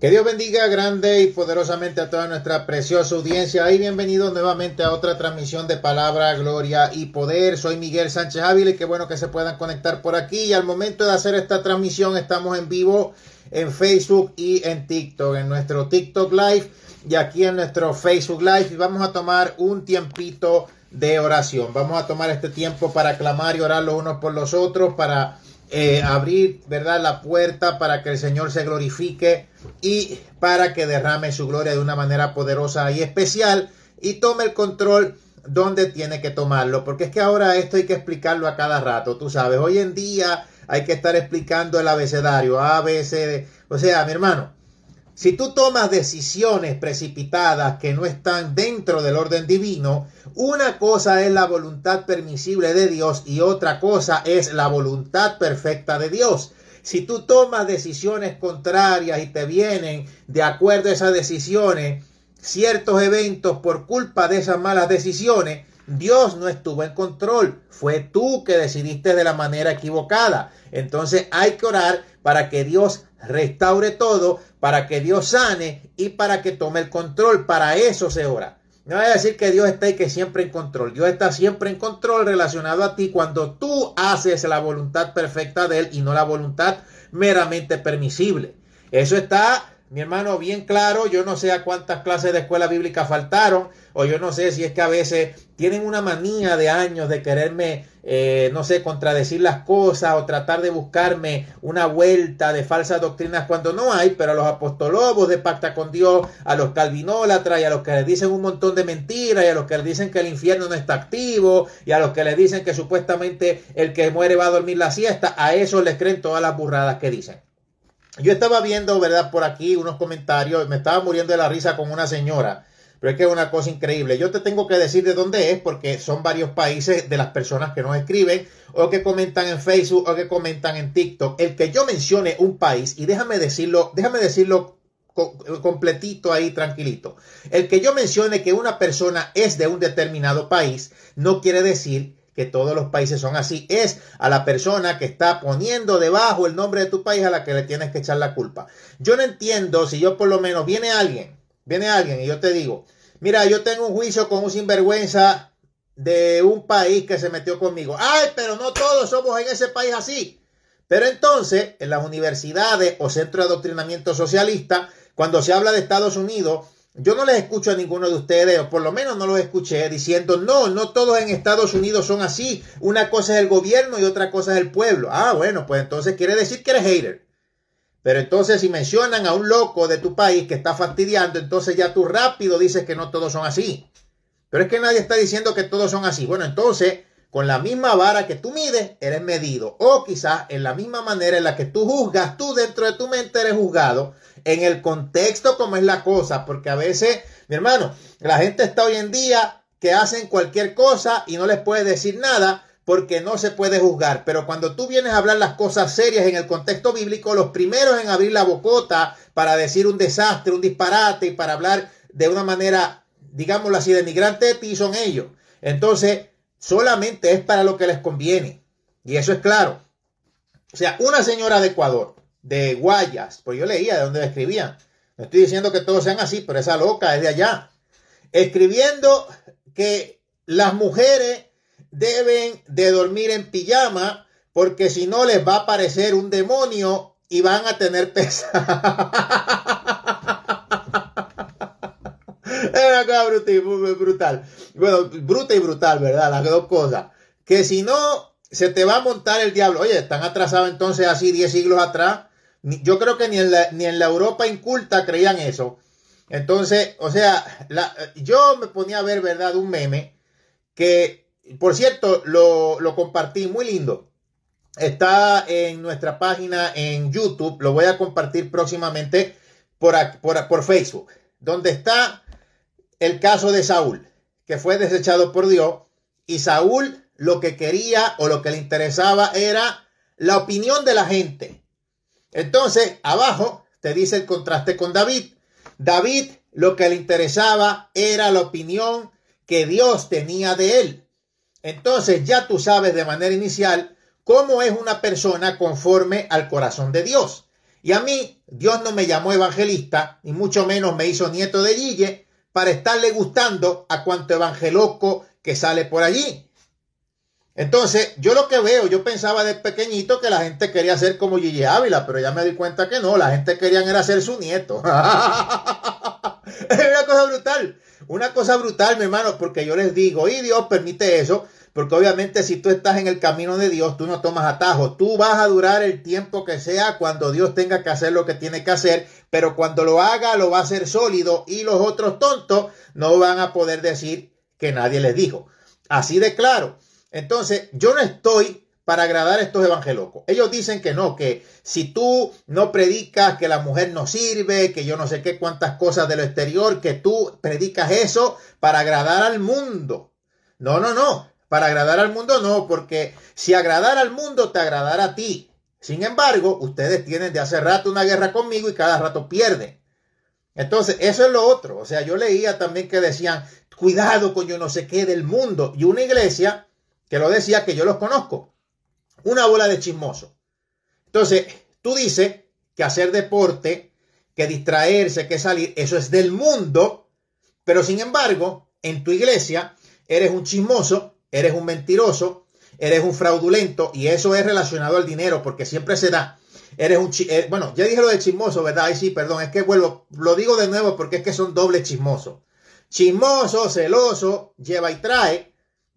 Que Dios bendiga grande y poderosamente a toda nuestra preciosa audiencia y bienvenidos nuevamente a otra transmisión de Palabra, Gloria y Poder. Soy Miguel Sánchez Ávila y qué bueno que se puedan conectar por aquí. Y al momento de hacer esta transmisión estamos en vivo en Facebook y en TikTok, en nuestro TikTok Live y aquí en nuestro Facebook Live. Y vamos a tomar un tiempito de oración. Vamos a tomar este tiempo para clamar y orar los unos por los otros, para eh, abrir, ¿verdad?, la puerta para que el Señor se glorifique y para que derrame su gloria de una manera poderosa y especial y tome el control donde tiene que tomarlo, porque es que ahora esto hay que explicarlo a cada rato, tú sabes, hoy en día hay que estar explicando el abecedario, A, B, o sea, mi hermano, si tú tomas decisiones precipitadas que no están dentro del orden divino, una cosa es la voluntad permisible de Dios y otra cosa es la voluntad perfecta de Dios. Si tú tomas decisiones contrarias y te vienen de acuerdo a esas decisiones ciertos eventos por culpa de esas malas decisiones, Dios no estuvo en control, fue tú que decidiste de la manera equivocada. Entonces hay que orar para que Dios restaure todo para que Dios sane y para que tome el control. Para eso se ora. No voy a decir que Dios está y que siempre en control. Dios está siempre en control relacionado a ti cuando tú haces la voluntad perfecta de Él y no la voluntad meramente permisible. Eso está, mi hermano, bien claro. Yo no sé a cuántas clases de escuela bíblica faltaron o yo no sé si es que a veces tienen una manía de años de quererme eh, no sé, contradecir las cosas o tratar de buscarme una vuelta de falsas doctrinas cuando no hay, pero a los apóstolobos de pacta con Dios, a los calvinólatras y a los que les dicen un montón de mentiras y a los que les dicen que el infierno no está activo y a los que les dicen que supuestamente el que muere va a dormir la siesta, a eso les creen todas las burradas que dicen. Yo estaba viendo, ¿verdad? Por aquí unos comentarios, me estaba muriendo de la risa con una señora pero es que es una cosa increíble. Yo te tengo que decir de dónde es porque son varios países de las personas que nos escriben o que comentan en Facebook o que comentan en TikTok. El que yo mencione un país, y déjame decirlo, déjame decirlo completito ahí, tranquilito. El que yo mencione que una persona es de un determinado país no quiere decir que todos los países son así. Es a la persona que está poniendo debajo el nombre de tu país a la que le tienes que echar la culpa. Yo no entiendo si yo por lo menos viene alguien Viene alguien y yo te digo, mira, yo tengo un juicio con un sinvergüenza de un país que se metió conmigo. Ay, pero no todos somos en ese país así. Pero entonces, en las universidades o centros de adoctrinamiento socialista, cuando se habla de Estados Unidos, yo no les escucho a ninguno de ustedes, o por lo menos no los escuché, diciendo, no, no todos en Estados Unidos son así. Una cosa es el gobierno y otra cosa es el pueblo. Ah, bueno, pues entonces quiere decir que eres hater. Pero entonces si mencionan a un loco de tu país que está fastidiando, entonces ya tú rápido dices que no todos son así. Pero es que nadie está diciendo que todos son así. Bueno, entonces con la misma vara que tú mides, eres medido. O quizás en la misma manera en la que tú juzgas, tú dentro de tu mente eres juzgado en el contexto como es la cosa. Porque a veces, mi hermano, la gente está hoy en día que hacen cualquier cosa y no les puede decir nada porque no se puede juzgar. Pero cuando tú vienes a hablar las cosas serias en el contexto bíblico, los primeros en abrir la bocota para decir un desastre, un disparate y para hablar de una manera, digámoslo así, de ti son ellos. Entonces, solamente es para lo que les conviene. Y eso es claro. O sea, una señora de Ecuador, de Guayas, pues yo leía de dónde escribía. No estoy diciendo que todos sean así, pero esa loca es de allá. Escribiendo que las mujeres deben de dormir en pijama porque si no les va a aparecer un demonio y van a tener Es una cosa brutal. Bueno, bruta y brutal, ¿verdad? Las dos cosas. Que si no, se te va a montar el diablo. Oye, están atrasados entonces así 10 siglos atrás. Yo creo que ni en la, ni en la Europa inculta creían eso. Entonces, o sea, yo me ponía a ver, ¿verdad? Un meme que por cierto, lo, compartí, muy lindo. Está en nuestra página en YouTube, lo voy a compartir próximamente por, por Facebook, donde está el caso de Saúl, que fue desechado por Dios, y Saúl lo que quería o lo que le interesaba era la opinión de la gente. Entonces, abajo te dice el contraste con David. David lo que le interesaba era la opinión que Dios tenía de él. Entonces ya tú sabes de manera inicial cómo es una persona conforme al corazón de Dios. Y a mí, Dios no me llamó evangelista, ni mucho menos me hizo nieto de Guille, para estarle gustando a cuanto evangeloco que sale por allí. Entonces, yo lo que veo, yo pensaba de pequeñito que la gente quería ser como Gigi Ávila, pero ya me di cuenta que no, la gente querían era ser su nieto. es una cosa brutal. Una cosa brutal, mi hermano, porque yo les digo, y Dios permite eso, porque obviamente si tú estás en el camino de Dios, tú no tomas atajo. tú vas a durar el tiempo que sea cuando Dios tenga que hacer lo que tiene que hacer, pero cuando lo haga lo va a hacer sólido y los otros tontos no van a poder decir que nadie les dijo. Así de claro. Entonces, yo no estoy para agradar a estos evangelocos. Ellos dicen que no, que si tú no predicas que la mujer no sirve, que yo no sé qué cuántas cosas de lo exterior, que tú predicas eso para agradar al mundo. No, no, no. Para agradar al mundo no, porque si agradar al mundo te agradará a ti. Sin embargo, ustedes tienen de hace rato una guerra conmigo y cada rato pierden. Entonces, eso es lo otro. O sea, yo leía también que decían, cuidado con yo no sé qué del mundo. Y una iglesia que lo decía que yo los conozco una bola de chismoso. Entonces, tú dices que hacer deporte, que distraerse, que salir, eso es del mundo, pero sin embargo, en tu iglesia eres un chismoso, eres un mentiroso, eres un fraudulento y eso es relacionado al dinero porque siempre se da. Eres un eh, bueno, ya dije lo de chismoso, ¿verdad? Ay, sí, perdón, es que vuelvo, lo digo de nuevo porque es que son doble chismoso. Chismoso, celoso, lleva y trae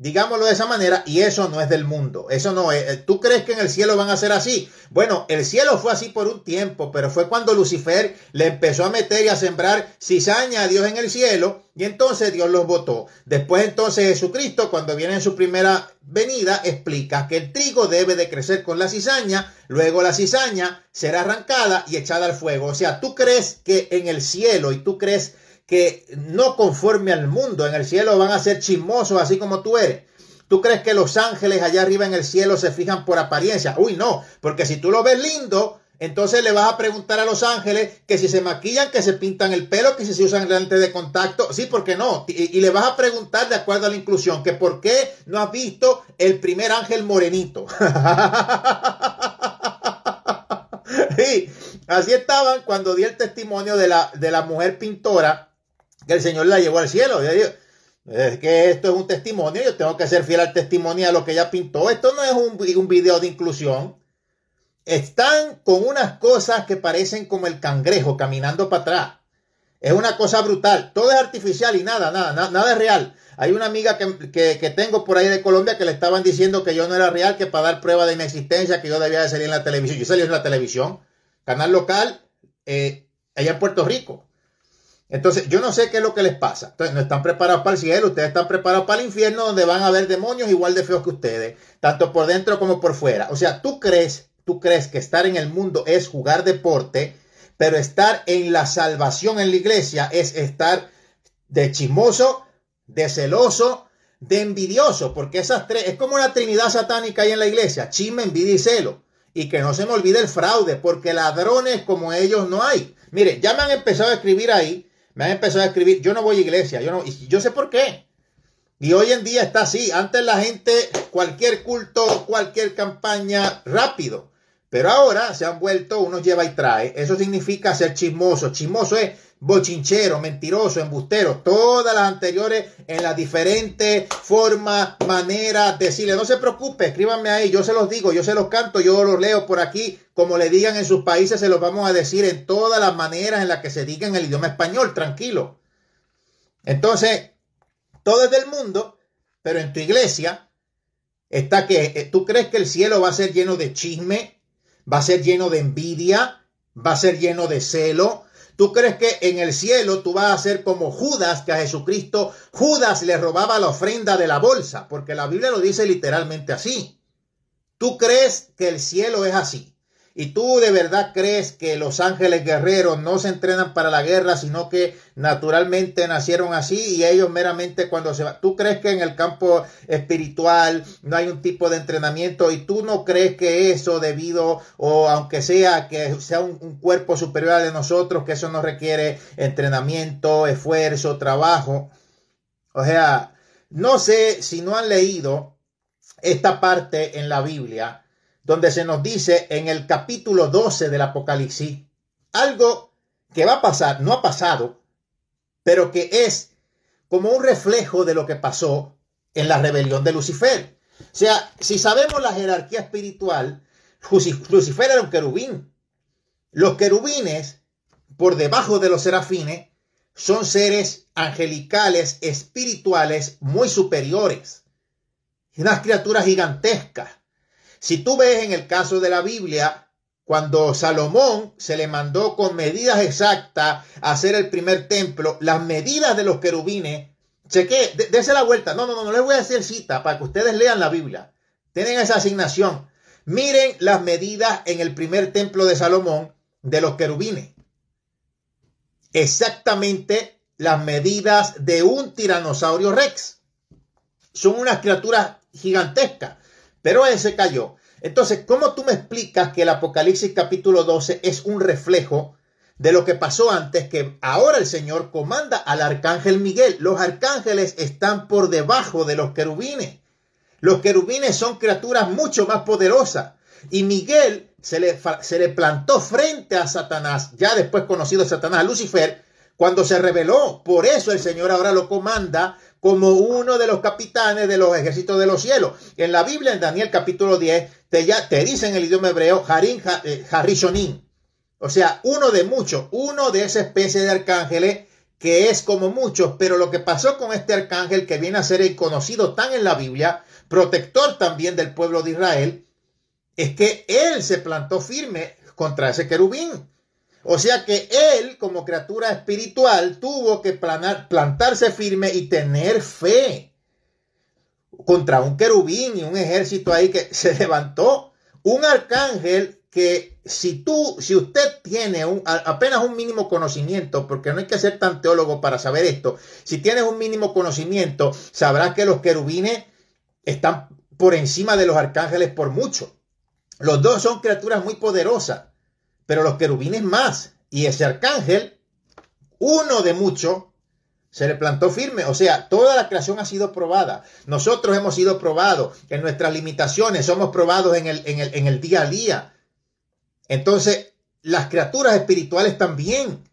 Digámoslo de esa manera, y eso no es del mundo. Eso no es. Eh, ¿Tú crees que en el cielo van a ser así? Bueno, el cielo fue así por un tiempo, pero fue cuando Lucifer le empezó a meter y a sembrar cizaña a Dios en el cielo, y entonces Dios los votó. Después, entonces Jesucristo, cuando viene en su primera venida, explica que el trigo debe de crecer con la cizaña, luego la cizaña será arrancada y echada al fuego. O sea, tú crees que en el cielo y tú crees que no conforme al mundo. En el cielo van a ser chismosos así como tú eres. ¿Tú crees que los ángeles allá arriba en el cielo se fijan por apariencia? Uy, no, porque si tú lo ves lindo, entonces le vas a preguntar a los ángeles que si se maquillan, que se pintan el pelo, que si se usan lentes de contacto. Sí, porque no. Y, le vas a preguntar de acuerdo a la inclusión, que por qué no has visto el primer ángel morenito. sí, así estaban cuando di el testimonio de la, de la mujer pintora que el Señor la llevó al cielo. Es que esto es un testimonio, yo tengo que ser fiel al testimonio a lo que ella pintó. Esto no es un, un video de inclusión. Están con unas cosas que parecen como el cangrejo caminando para atrás. Es una cosa brutal. Todo es artificial y nada, nada, nada, es real. Hay una amiga que, tengo por ahí de Colombia que le estaban diciendo que yo no era real, que para dar prueba de mi existencia, que yo debía de salir en la televisión. Yo salí en la televisión, canal local, eh, allá en Puerto Rico. Entonces, yo no sé qué es lo que les pasa. Entonces, no están preparados para el cielo, ustedes están preparados para el infierno, donde van a haber demonios igual de feos que ustedes, tanto por dentro como por fuera. O sea, tú crees, tú crees que estar en el mundo es jugar deporte, pero estar en la salvación en la iglesia es estar de chismoso, de celoso, de envidioso, porque esas tres, es como la trinidad satánica ahí en la iglesia, chisme, envidia y celo. Y que no se me olvide el fraude, porque ladrones como ellos no hay. Mire, ya me han empezado a escribir ahí me han empezado a escribir, yo no voy a iglesia, yo no, y yo sé por qué. Y hoy en día está así. Antes la gente, cualquier culto, cualquier campaña, rápido. Pero ahora se han vuelto uno lleva y trae. Eso significa ser chismoso. Chismoso es bochinchero, mentiroso, embustero, todas las anteriores en las diferentes formas, maneras, decirle, no se preocupe, escríbanme ahí, yo se los digo, yo se los canto, yo los leo por aquí, como le digan en sus países, se los vamos a decir en todas las maneras en las que se diga en el idioma español, tranquilo. Entonces, todo es del mundo, pero en tu iglesia está que eh, tú crees que el cielo va a ser lleno de chisme, va a ser lleno de envidia, va a ser lleno de celo, ¿Tú crees que en el cielo tú vas a ser como Judas, que a Jesucristo Judas le robaba la ofrenda de la bolsa? Porque la Biblia lo dice literalmente así. ¿Tú crees que el cielo es así? ¿Y tú de verdad crees que los ángeles guerreros no se entrenan para la guerra, sino que naturalmente nacieron así y ellos meramente cuando se van? ¿Tú crees que en el campo espiritual no hay un tipo de entrenamiento y tú no crees que eso debido o aunque sea que sea un, cuerpo superior a de nosotros, que eso no requiere entrenamiento, esfuerzo, trabajo? O sea, no sé si no han leído esta parte en la Biblia donde se nos dice en el capítulo 12 del Apocalipsis algo que va a pasar, no ha pasado, pero que es como un reflejo de lo que pasó en la rebelión de Lucifer. O sea, si sabemos la jerarquía espiritual, Lucifer era un querubín. Los querubines, por debajo de los serafines, son seres angelicales, espirituales, muy superiores. Unas criaturas gigantescas si tú ves en el caso de la Biblia, cuando Salomón se le mandó con medidas exactas a hacer el primer templo, las medidas de los querubines, cheque, dése la vuelta. No, no, no, no les voy a hacer cita para que ustedes lean la Biblia. Tienen esa asignación. Miren las medidas en el primer templo de Salomón de los querubines. Exactamente las medidas de un tiranosaurio rex. Son unas criaturas gigantescas pero ese cayó. Entonces, ¿cómo tú me explicas que el Apocalipsis capítulo 12 es un reflejo de lo que pasó antes, que ahora el Señor comanda al arcángel Miguel? Los arcángeles están por debajo de los querubines. Los querubines son criaturas mucho más poderosas. Y Miguel se le, se le plantó frente a Satanás, ya después conocido Satanás, a Lucifer, cuando se rebeló. Por eso el Señor ahora lo comanda como uno de los capitanes de los ejércitos de los cielos. En la Biblia, en Daniel capítulo 10, te, ya, te dice en el idioma hebreo eh, Harishonin, O sea, uno de muchos, uno de esa especie de arcángeles que es como muchos, pero lo que pasó con este arcángel que viene a ser el conocido tan en la Biblia, protector también del pueblo de Israel, es que él se plantó firme contra ese querubín. O sea que él, como criatura espiritual, tuvo que plantarse firme y tener fe contra un querubín y un ejército ahí que se levantó. Un arcángel que si tú, si usted tiene apenas un mínimo conocimiento, porque no hay que ser tan teólogo para saber esto, si tienes un mínimo conocimiento, sabrás que los querubines están por encima de los arcángeles por mucho. Los dos son criaturas muy poderosas pero los querubines más. Y ese arcángel, uno de muchos, se le plantó firme. O sea, toda la creación ha sido probada. Nosotros hemos sido probados en nuestras limitaciones, somos probados en el, en el, día a día. Entonces, las criaturas espirituales también.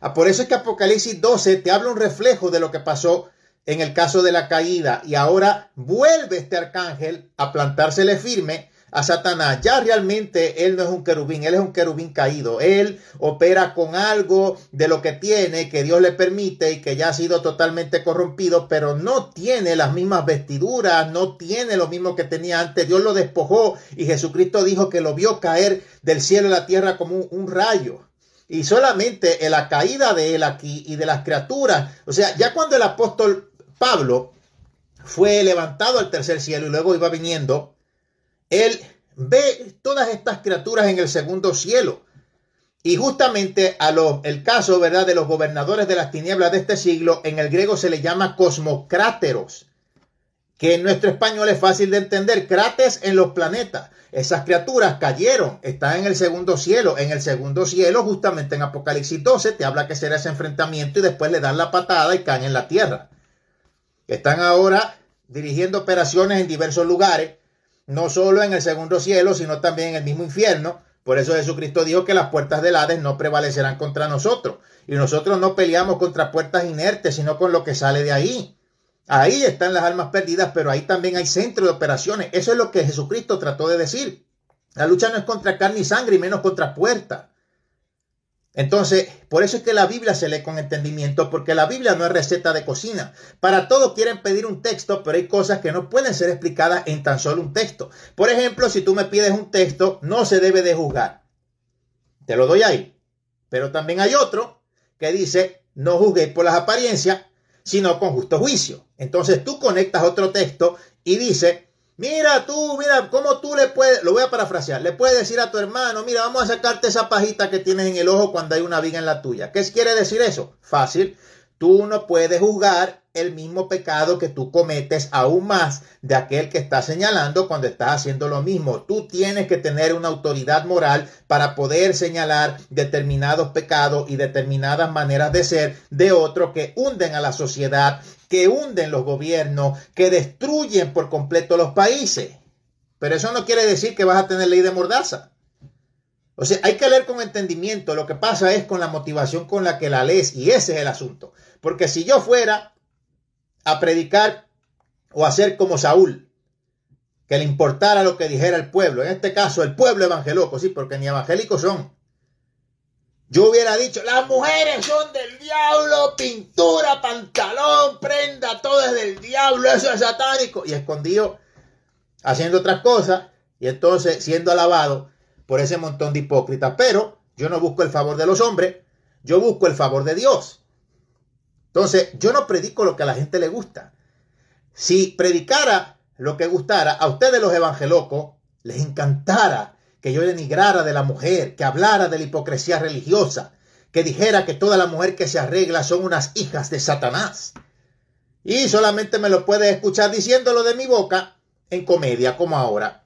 Ah, por eso es que Apocalipsis 12 te habla un reflejo de lo que pasó en el caso de la caída. Y ahora vuelve este arcángel a plantársele firme a Satanás. Ya realmente él no es un querubín, él es un querubín caído. Él opera con algo de lo que tiene, que Dios le permite y que ya ha sido totalmente corrompido, pero no tiene las mismas vestiduras, no tiene lo mismo que tenía antes. Dios lo despojó y Jesucristo dijo que lo vio caer del cielo a la tierra como un, rayo. Y solamente en la caída de él aquí y de las criaturas, o sea, ya cuando el apóstol Pablo fue levantado al tercer cielo y luego iba viniendo, él ve todas estas criaturas en el segundo cielo. Y justamente a los, el caso, ¿verdad?, de los gobernadores de las tinieblas de este siglo, en el griego se le llama cosmocráteros, que en nuestro español es fácil de entender, cráteres en los planetas. Esas criaturas cayeron, están en el segundo cielo. En el segundo cielo, justamente en Apocalipsis 12, te habla que será ese enfrentamiento y después le dan la patada y caen en la tierra. Están ahora dirigiendo operaciones en diversos lugares no solo en el segundo cielo, sino también en el mismo infierno. Por eso Jesucristo dijo que las puertas del Hades no prevalecerán contra nosotros. Y nosotros no peleamos contra puertas inertes, sino con lo que sale de ahí. Ahí están las almas perdidas, pero ahí también hay centro de operaciones. Eso es lo que Jesucristo trató de decir. La lucha no es contra carne y sangre y menos contra puertas. Entonces, por eso es que la Biblia se lee con entendimiento, porque la Biblia no es receta de cocina. Para todos quieren pedir un texto, pero hay cosas que no pueden ser explicadas en tan solo un texto. Por ejemplo, si tú me pides un texto, no se debe de juzgar. Te lo doy ahí. Pero también hay otro que dice, no juzguéis por las apariencias, sino con justo juicio. Entonces tú conectas otro texto y dice, Mira tú, mira, ¿cómo tú le puedes, lo voy a parafrasear, le puedes decir a tu hermano, mira, vamos a sacarte esa pajita que tienes en el ojo cuando hay una viga en la tuya? ¿Qué quiere decir eso? Fácil, tú no puedes juzgar el mismo pecado que tú cometes aún más de aquel que está señalando cuando estás haciendo lo mismo. Tú tienes que tener una autoridad moral para poder señalar determinados pecados y determinadas maneras de ser de otro que hunden a la sociedad, que hunden los gobiernos, que destruyen por completo los países. Pero eso no quiere decir que vas a tener ley de mordaza. O sea, hay que leer con entendimiento. Lo que pasa es con la motivación con la que la lees y ese es el asunto. Porque si yo fuera a predicar o hacer como Saúl, que le importara lo que dijera el pueblo. En este caso, el pueblo evangélico, sí, porque ni evangélicos son. Yo hubiera dicho, las mujeres son del diablo, pintura, pantalón, prenda, todo es del diablo, eso es satánico. Y escondido haciendo otras cosas y entonces siendo alabado por ese montón de hipócritas. Pero yo no busco el favor de los hombres, yo busco el favor de Dios. Entonces, yo no predico lo que a la gente le gusta. Si predicara lo que gustara, a ustedes los evangelocos les encantara que yo denigrara de la mujer, que hablara de la hipocresía religiosa, que dijera que toda la mujer que se arregla son unas hijas de Satanás. Y solamente me lo puede escuchar diciéndolo de mi boca en comedia como ahora.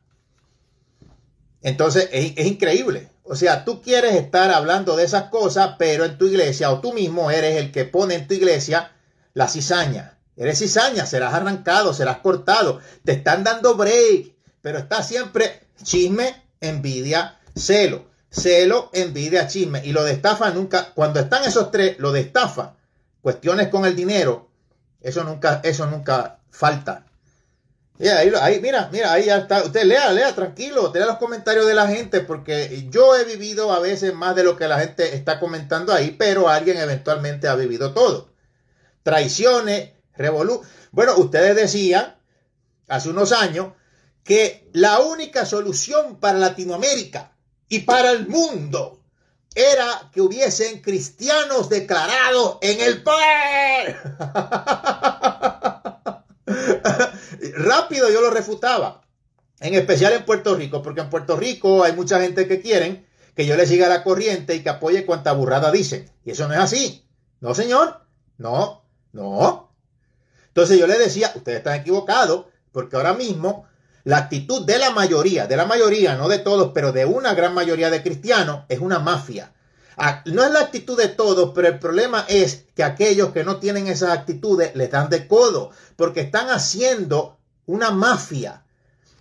Entonces es increíble. O sea, tú quieres estar hablando de esas cosas, pero en tu iglesia o tú mismo eres el que pone en tu iglesia la cizaña. Eres cizaña, serás arrancado, serás cortado. Te están dando break, pero está siempre chisme, envidia, celo. Celo, envidia, chisme. Y lo de estafa nunca, cuando están esos tres, lo de estafa, cuestiones con el dinero, eso nunca, eso nunca falta ahí, mira, mira, ahí ya está. Usted lea, lea, tranquilo, lea los comentarios de la gente, porque yo he vivido a veces más de lo que la gente está comentando ahí, pero alguien eventualmente ha vivido todo. Traiciones, revolu Bueno, ustedes decían hace unos años que la única solución para Latinoamérica y para el mundo era que hubiesen cristianos declarados en el poder. rápido yo lo refutaba, en especial en Puerto Rico, porque en Puerto Rico hay mucha gente que quieren que yo le siga la corriente y que apoye cuanta burrada dicen. Y eso no es así. No, señor. No, no. Entonces yo le decía, ustedes están equivocados, porque ahora mismo la actitud de la mayoría, de la mayoría, no de todos, pero de una gran mayoría de cristianos, es una mafia. Ah, no es la actitud de todos, pero el problema es que aquellos que no tienen esas actitudes le dan de codo, porque están haciendo una mafia.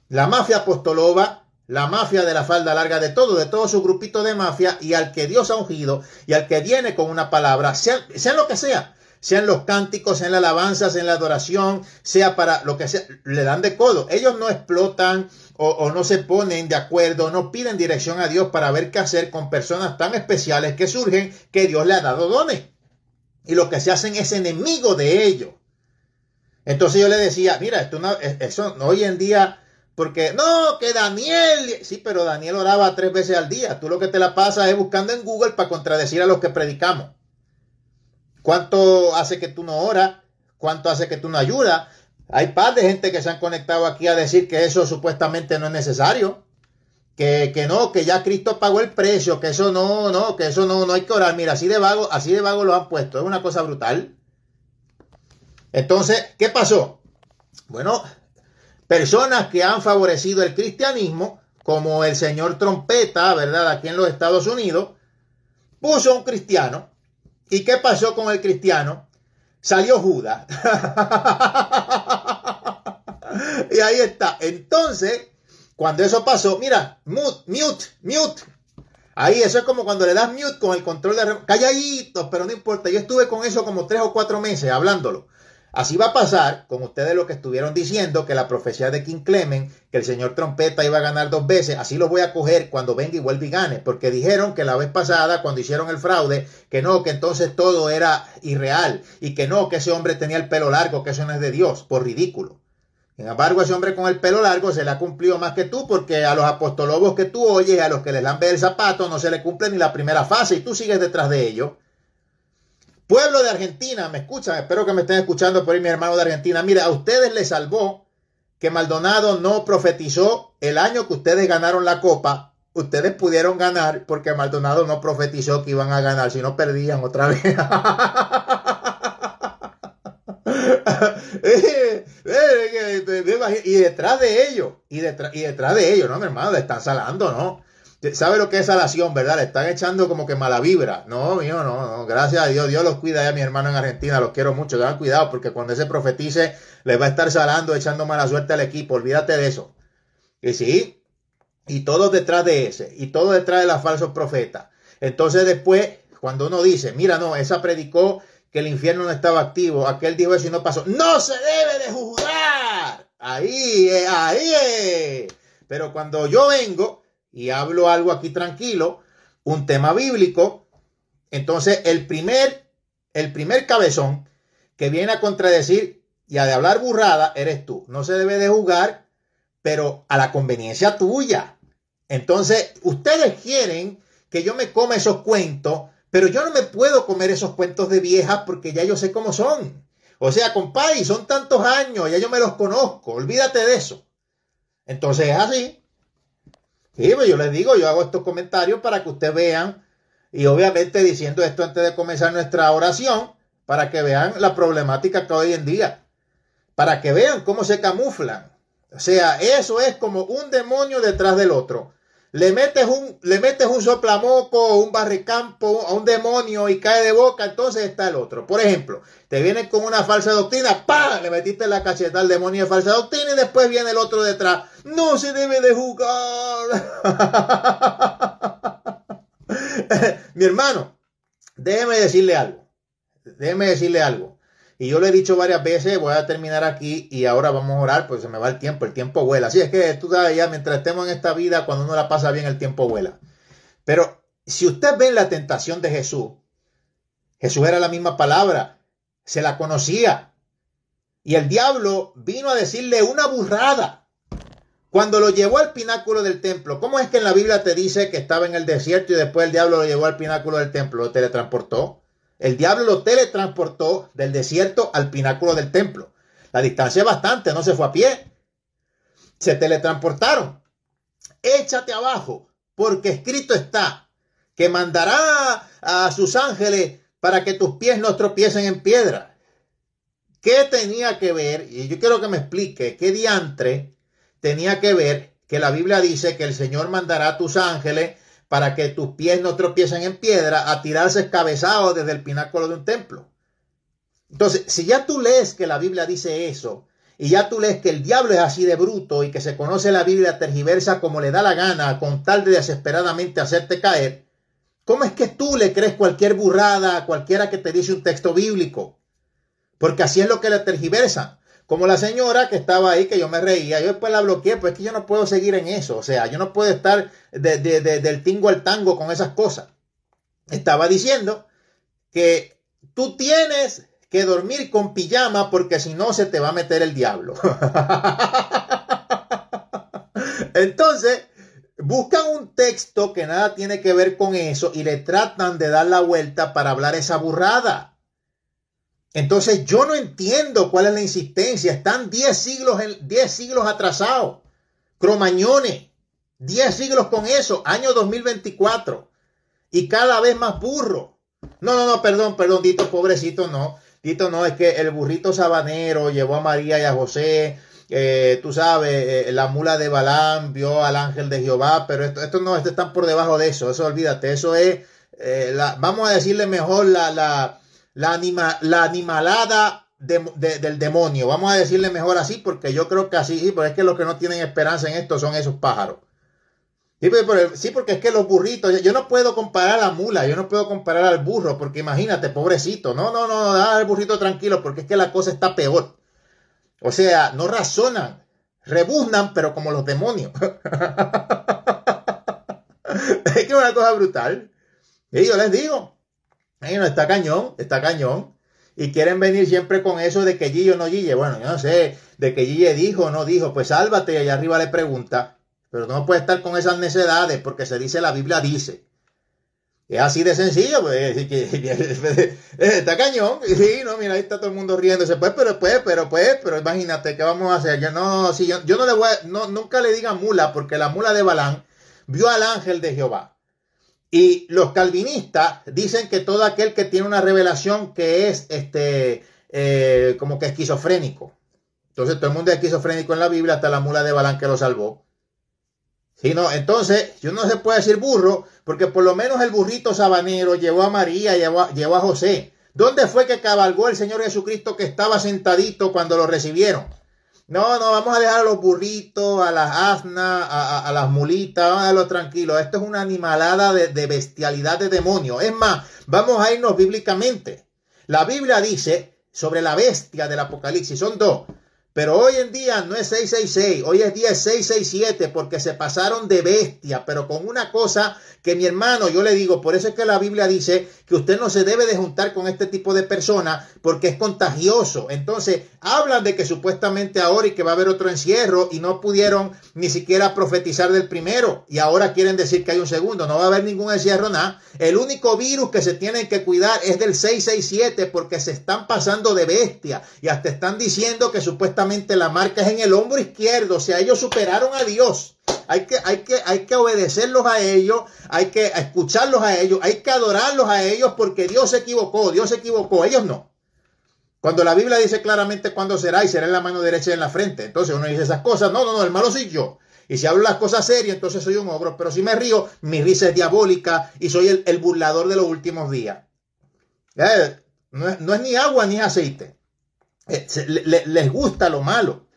La mafia apostolova, la mafia de la falda larga de todo, de todo su grupito de mafia, y al que Dios ha ungido, y al que viene con una palabra, sea, lo que sea, sean los cánticos, en la alabanza, en la adoración, sea para lo que sea, le dan de codo. Ellos no explotan, o, no se ponen de acuerdo, no piden dirección a Dios para ver qué hacer con personas tan especiales que surgen que Dios le ha dado dones. Y lo que se hacen es enemigo de ellos. Entonces yo le decía, mira, esto no, e, eso hoy en día, porque no, que Daniel, sí, pero Daniel oraba tres veces al día. Tú lo que te la pasas es buscando en Google para contradecir a los que predicamos. ¿Cuánto hace que tú no oras? ¿Cuánto hace que tú no ayudas? Hay par de gente que se han conectado aquí a decir que eso supuestamente no es necesario. Que, que, no, que ya Cristo pagó el precio, que eso no, no, que eso no, no hay que orar. Mira, así de vago, así de vago lo han puesto. Es una cosa brutal. Entonces, ¿qué pasó? Bueno, personas que han favorecido el cristianismo, como el señor Trompeta, ¿verdad? Aquí en los Estados Unidos, puso un cristiano. ¿Y qué pasó con el cristiano? Salió Judas. Y ahí está. Entonces, cuando eso pasó, mira, mute, mute, mute. Ahí, eso es como cuando le das mute con el control de remoto. Calladitos, pero no importa. Yo estuve con eso como tres o cuatro meses hablándolo. Así va a pasar con ustedes lo que estuvieron diciendo, que la profecía de King Clement, que el señor Trompeta iba a ganar dos veces, así lo voy a coger cuando venga y vuelva y gane, porque dijeron que la vez pasada, cuando hicieron el fraude, que no, que entonces todo era irreal, y que no, que ese hombre tenía el pelo largo, que eso no es de Dios, por ridículo. Sin embargo, ese hombre con el pelo largo se le ha cumplido más que tú, porque a los apostolobos que tú oyes, a los que les lambe el zapato, no se le cumple ni la primera fase y tú sigues detrás de ellos. Pueblo de Argentina, me escuchan, espero que me estén escuchando por ahí, mi hermano de Argentina. Mira, a ustedes les salvó que Maldonado no profetizó el año que ustedes ganaron la copa. Ustedes pudieron ganar porque Maldonado no profetizó que iban a ganar, si no perdían otra vez. Eh, eh, y detrás de ellos, y detrás, de ellos, ¿no, mi hermano? Le están salando, ¿no? ¿Sabe lo que es salación, verdad? Le están echando como que mala vibra. No, mío, no, Gracias a Dios. Dios los cuida a mi hermano en Argentina. Los quiero mucho. Tengan cuidado porque cuando ese profetice le va a estar salando, echando mala suerte al equipo. Olvídate de eso. Y sí. Y todos detrás de ese. Y todos detrás de la falsos profetas. Entonces después, cuando uno dice, mira, no, esa predicó que el infierno no estaba activo. Aquel dijo eso y no pasó. No se debe de juzgar. Ahí, es, ahí. Pero cuando yo vengo y hablo algo aquí tranquilo, un tema bíblico, entonces el primer, el primer cabezón que viene a contradecir y a de hablar burrada eres tú. No se debe de juzgar, pero a la conveniencia tuya. Entonces, ustedes quieren que yo me coma esos cuentos pero yo no me puedo comer esos cuentos de viejas porque ya yo sé cómo son. O sea, compadre, son tantos años, ya yo me los conozco, olvídate de eso. Entonces es así. Sí, pues yo les digo, yo hago estos comentarios para que ustedes vean, y obviamente diciendo esto antes de comenzar nuestra oración, para que vean la problemática que hoy en día, para que vean cómo se camuflan. O sea, eso es como un demonio detrás del otro. Le metes un, le metes un soplamoco, un barricampo, a un demonio y cae de boca, entonces está el otro. Por ejemplo, te viene con una falsa doctrina, ¡pam! Le metiste la cacheta al demonio de falsa doctrina y después viene el otro detrás. ¡No se debe de jugar! Mi hermano, déjeme decirle algo. Déjeme decirle algo. Y yo lo he dicho varias veces, voy a terminar aquí y ahora vamos a orar, porque se me va el tiempo, el tiempo vuela. Así es que tú ya, mientras estemos en esta vida, cuando uno la pasa bien, el tiempo vuela. Pero si usted ve la tentación de Jesús, Jesús era la misma palabra, se la conocía. Y el diablo vino a decirle una burrada cuando lo llevó al pináculo del templo. ¿Cómo es que en la Biblia te dice que estaba en el desierto y después el diablo lo llevó al pináculo del templo? ¿Lo teletransportó? El diablo lo teletransportó del desierto al pináculo del templo. La distancia es bastante, no se fue a pie. Se teletransportaron. Échate abajo, porque escrito está que mandará a sus ángeles para que tus pies no tropiecen en piedra. ¿Qué tenía que ver? Y yo quiero que me explique, ¿qué diantre tenía que ver que la Biblia dice que el Señor mandará a tus ángeles para que tus pies no tropiecen en piedra, a tirarse escabezado desde el pináculo de un templo. Entonces, si ya tú lees que la Biblia dice eso, y ya tú lees que el diablo es así de bruto y que se conoce la Biblia tergiversa como le da la gana con tal de desesperadamente hacerte caer, ¿cómo es que tú le crees cualquier burrada a cualquiera que te dice un texto bíblico? Porque así es lo que la tergiversa. Como la señora que estaba ahí, que yo me reía, yo después la bloqueé, pues es que yo no puedo seguir en eso. O sea, yo no puedo estar de, del tingo al tango con esas cosas. Estaba diciendo que tú tienes que dormir con pijama porque si no se te va a meter el diablo. Entonces, buscan un texto que nada tiene que ver con eso y le tratan de dar la vuelta para hablar esa burrada. Entonces yo no entiendo cuál es la insistencia. Están 10 siglos, siglos atrasados. Cromañones, 10 siglos con eso, año 2024. Y cada vez más burro. No, no, no, perdón, perdón, Dito, pobrecito, no. Dito, no, es que el burrito sabanero llevó a María y a José. Eh, tú sabes, eh, la mula de Balán vio al ángel de Jehová, pero esto, no, esto están por debajo de eso. Eso olvídate, eso es, eh, vamos a decirle mejor la, la la, la animalada del demonio. Vamos a decirle mejor así, porque yo creo que así, sí, porque es que los que no tienen esperanza en esto son esos pájaros. Sí, sí, porque es que los burritos, yo no puedo comparar a la mula, yo no puedo comparar al burro, porque imagínate, pobrecito, no, no, no, da al burrito tranquilo, porque es que la cosa está peor. O sea, no razonan, rebuznan, pero como los demonios. es que es una cosa brutal. Y yo les digo, Ay, no, está cañón, está cañón. Y quieren venir siempre con eso de que o no Gille. Bueno, yo no sé, de que Gille dijo o no dijo. Pues sálvate y allá arriba le pregunta. Pero no puede estar con esas necedades porque se dice, la Biblia dice. Es así de sencillo, pues, eh, está cañón. Sí, no, mira, ahí está todo el mundo riéndose. Pues, pero, pues, pero, pues, pero imagínate, ¿qué vamos a hacer? Yo no, si yo, yo no le voy a, no, nunca le diga mula, porque la mula de Balán vio al ángel de Jehová. Y los calvinistas dicen que todo aquel que tiene una revelación que es este, eh, como que esquizofrénico. Entonces todo el mundo es esquizofrénico en la Biblia, hasta la mula de Balán que lo salvó. Si no, entonces yo no se puede decir burro, porque por lo menos el burrito sabanero llevó a María, llevó llevó a José. ¿Dónde fue que cabalgó el Señor Jesucristo que estaba sentadito cuando lo recibieron? No, no, vamos a dejar a los burritos, a las asnas, a, las mulitas, a los tranquilos. Esto es una animalada de, de bestialidad de demonio. Es más, vamos a irnos bíblicamente. La Biblia dice sobre la bestia del Apocalipsis, son dos, pero hoy en día no es 666, hoy es día es 667 porque se pasaron de bestia, pero con una cosa que mi hermano, yo le digo, por eso es que la Biblia dice que usted no se debe de juntar con este tipo de personas porque es contagioso. Entonces, hablan de que supuestamente ahora y que va a haber otro encierro y no pudieron ni siquiera profetizar del primero y ahora quieren decir que hay un segundo, no va a haber ningún encierro nada. El único virus que se tienen que cuidar es del 667 porque se están pasando de bestia y hasta están diciendo que supuestamente la marca es en el hombro izquierdo, o sea, ellos superaron a Dios. Hay que, hay, que, hay que obedecerlos a ellos, hay que escucharlos a ellos, hay que adorarlos a ellos porque Dios se equivocó, Dios se equivocó, ellos no. Cuando la Biblia dice claramente cuándo será y será en la mano derecha y en la frente, entonces uno dice esas cosas, no, no, no, el malo soy yo. Y si hablo las cosas serias, entonces soy un ogro, pero si me río, mi risa es diabólica y soy el, burlador de los últimos días. Eh, no es ni agua ni aceite. Eh, les gusta lo malo,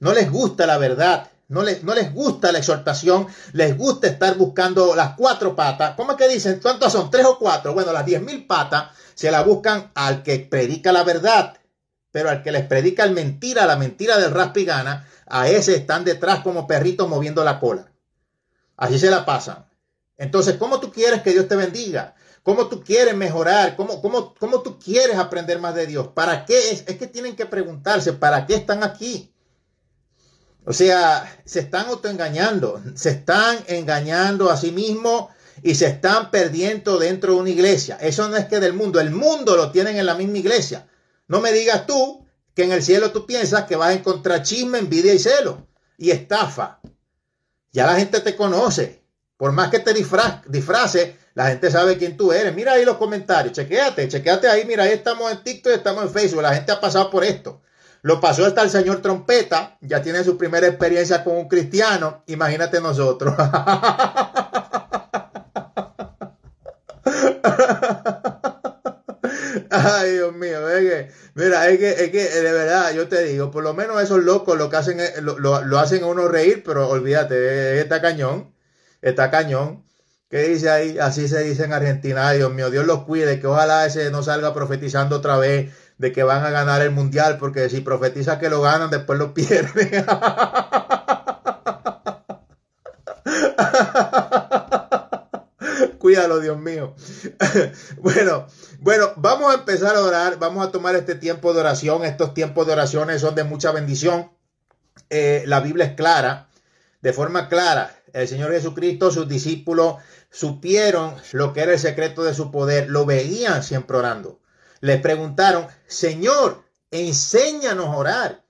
no les gusta la verdad, no les, no les gusta la exhortación, les gusta estar buscando las cuatro patas. ¿Cómo es que dicen? ¿Cuántas son? ¿Tres o cuatro? Bueno, las diez mil patas se la buscan al que predica la verdad, pero al que les predica el mentira, la mentira del raspigana, a ese están detrás como perritos moviendo la cola. Así se la pasan. Entonces, ¿cómo tú quieres que Dios te bendiga? cómo tú quieres mejorar, cómo, cómo, cómo tú quieres aprender más de Dios. ¿Para qué? Es, que tienen que preguntarse, ¿para qué están aquí? O sea, se están autoengañando, se están engañando a sí mismos y se están perdiendo dentro de una iglesia. Eso no es que del mundo, el mundo lo tienen en la misma iglesia. No me digas tú que en el cielo tú piensas que vas a encontrar chisme, envidia y celo y estafa. Ya la gente te conoce. Por más que te disfraces, la gente sabe quién tú eres. Mira ahí los comentarios. Chequéate, chequéate ahí. Mira, ahí estamos en TikTok, y estamos en Facebook. La gente ha pasado por esto. Lo pasó hasta el señor Trompeta. Ya tiene su primera experiencia con un cristiano. Imagínate nosotros. Ay, Dios mío, mira, es que, es que de verdad, yo te digo, por lo menos esos locos lo que hacen, lo, lo hacen a uno reír, pero olvídate, está cañón, está cañón. ¿Qué dice ahí? Así se dice en Argentina. Dios mío, Dios los cuide, que ojalá ese no salga profetizando otra vez de que van a ganar el mundial, porque si profetiza que lo ganan, después lo pierden. Cuídalo, Dios mío. bueno, bueno, vamos a empezar a orar, vamos a tomar este tiempo de oración. Estos tiempos de oraciones son de mucha bendición. Eh, la Biblia es clara, de forma clara el Señor Jesucristo, sus discípulos supieron lo que era el secreto de su poder, lo veían siempre orando. Les preguntaron, Señor, enséñanos a orar.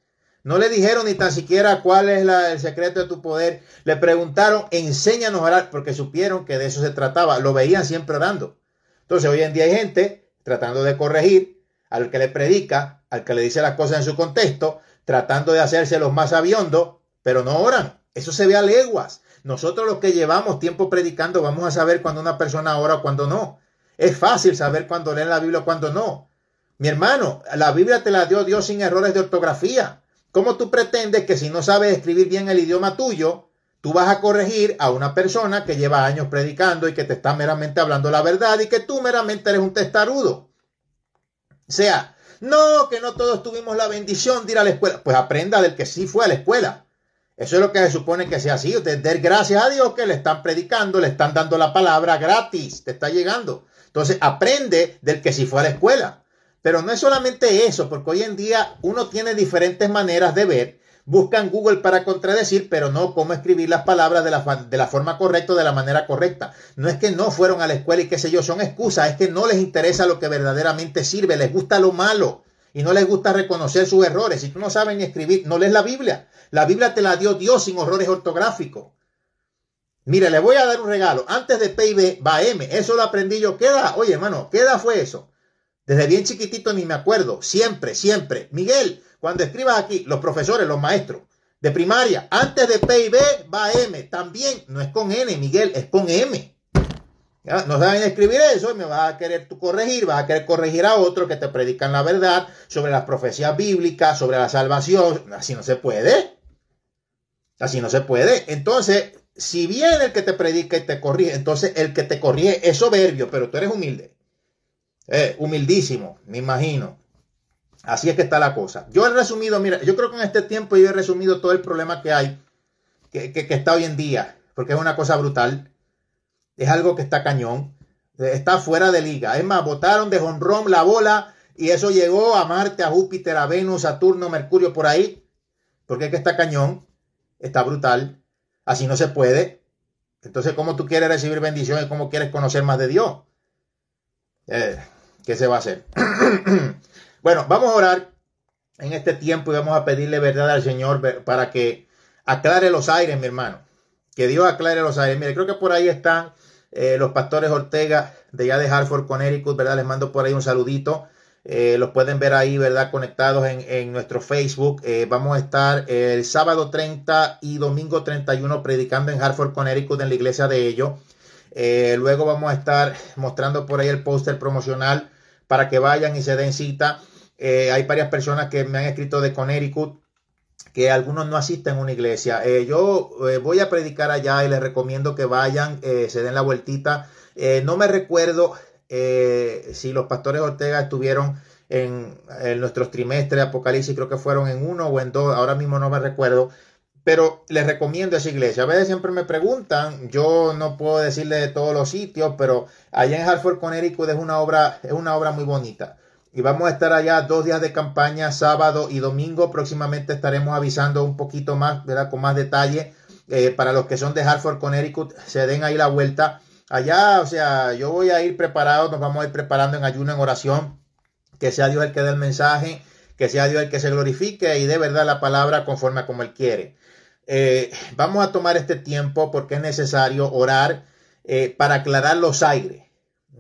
No le dijeron ni tan siquiera cuál es el secreto de tu poder. Le preguntaron, enséñanos a orar, porque supieron que de eso se trataba. Lo veían siempre orando. Entonces, hoy en día hay gente tratando de corregir al que le predica, al que le dice las cosas en su contexto, tratando de hacerse los más sabiondos, pero no oran. Eso se ve a leguas. Nosotros los que llevamos tiempo predicando vamos a saber cuando una persona ora o cuando no. Es fácil saber cuando leen la Biblia o cuando no. Mi hermano, la Biblia te la dio Dios sin errores de ortografía. ¿Cómo tú pretendes que si no sabes escribir bien el idioma tuyo, tú vas a corregir a una persona que lleva años predicando y que te está meramente hablando la verdad y que tú meramente eres un testarudo? O sea, no, que no todos tuvimos la bendición de ir a la escuela. Pues aprenda del que sí fue a la escuela. Eso es lo que se supone que sea así. Usted gracias a Dios que le están predicando, le están dando la palabra gratis, te está llegando. Entonces aprende del que si fue a la escuela. Pero no es solamente eso, porque hoy en día uno tiene diferentes maneras de ver. Buscan Google para contradecir, pero no cómo escribir las palabras de la, de la forma correcta, o de la manera correcta. No es que no fueron a la escuela y qué sé yo, son excusas, es que no les interesa lo que verdaderamente sirve, les gusta lo malo y no les gusta reconocer sus errores. Si tú no sabes ni escribir, no lees la Biblia. La Biblia te la dio Dios sin horrores ortográficos. Mire, le voy a dar un regalo. Antes de PIB va M. Eso lo aprendí yo. ¿Qué edad? Oye, hermano, ¿qué edad fue eso? Desde bien chiquitito ni me acuerdo. Siempre, siempre. Miguel, cuando escribas aquí, los profesores, los maestros de primaria, antes de PIB va M. También no es con N, Miguel, es con M. Ah, no saben escribir eso y me vas a querer corregir, vas a querer corregir a otro que te predican la verdad sobre las profecías bíblicas, sobre la salvación. Así no se puede. Así no se puede. Entonces, si bien el que te predica y te corrige, entonces el que te corrige es soberbio, pero tú eres humilde. Eh, humildísimo, me imagino. Así es que está la cosa. Yo he resumido, mira, yo creo que en este tiempo yo he resumido todo el problema que hay, que, que está hoy en día, porque es una cosa brutal. Es algo que está cañón. Eh, está fuera de liga. Es más, botaron de jonrón la bola y eso llegó a Marte, a Júpiter, a Venus, a Saturno, Mercurio, por ahí. Porque es que está cañón. Está brutal. Así no se puede. Entonces, ¿cómo tú quieres recibir bendiciones? ¿Cómo quieres conocer más de Dios? Eh, ¿Qué se va a hacer? bueno, vamos a orar en este tiempo y vamos a pedirle verdad al Señor para que aclare los aires, mi hermano. Que Dios aclare los aires. Mire, creo que por ahí están eh, los pastores Ortega de ya de Hartford, Connecticut, ¿verdad? Les mando por ahí un saludito. Eh, los pueden ver ahí, ¿verdad? Conectados en, en nuestro Facebook. Eh, vamos a estar el sábado 30 y domingo 31 predicando en Hartford, Connecticut, en la iglesia de ellos. luego vamos a estar mostrando por ahí el póster promocional para que vayan y se den cita. hay varias personas que me han escrito de Connecticut que algunos no asisten a una iglesia. Eh, yo eh, voy a predicar allá y les recomiendo que vayan, eh, se den la vueltita. no me recuerdo si los pastores Ortega estuvieron en, nuestros trimestres de Apocalipsis, creo que fueron en uno o en dos, ahora mismo no me recuerdo, pero les recomiendo esa iglesia. A veces siempre me preguntan, yo no puedo decirle de todos los sitios, pero allá en Hartford, Connecticut es una obra, es una obra muy bonita y vamos a estar allá dos días de campaña, sábado y domingo. Próximamente estaremos avisando un poquito más, ¿verdad? Con más detalle. Eh, para los que son de Hartford, Connecticut, se den ahí la vuelta. Allá, o sea, yo voy a ir preparado, nos vamos a ir preparando en ayuno, en oración. Que sea Dios el que dé el mensaje, que sea Dios el que se glorifique y de verdad la palabra conforme a como Él quiere. Eh, vamos a tomar este tiempo porque es necesario orar eh, para aclarar los aires.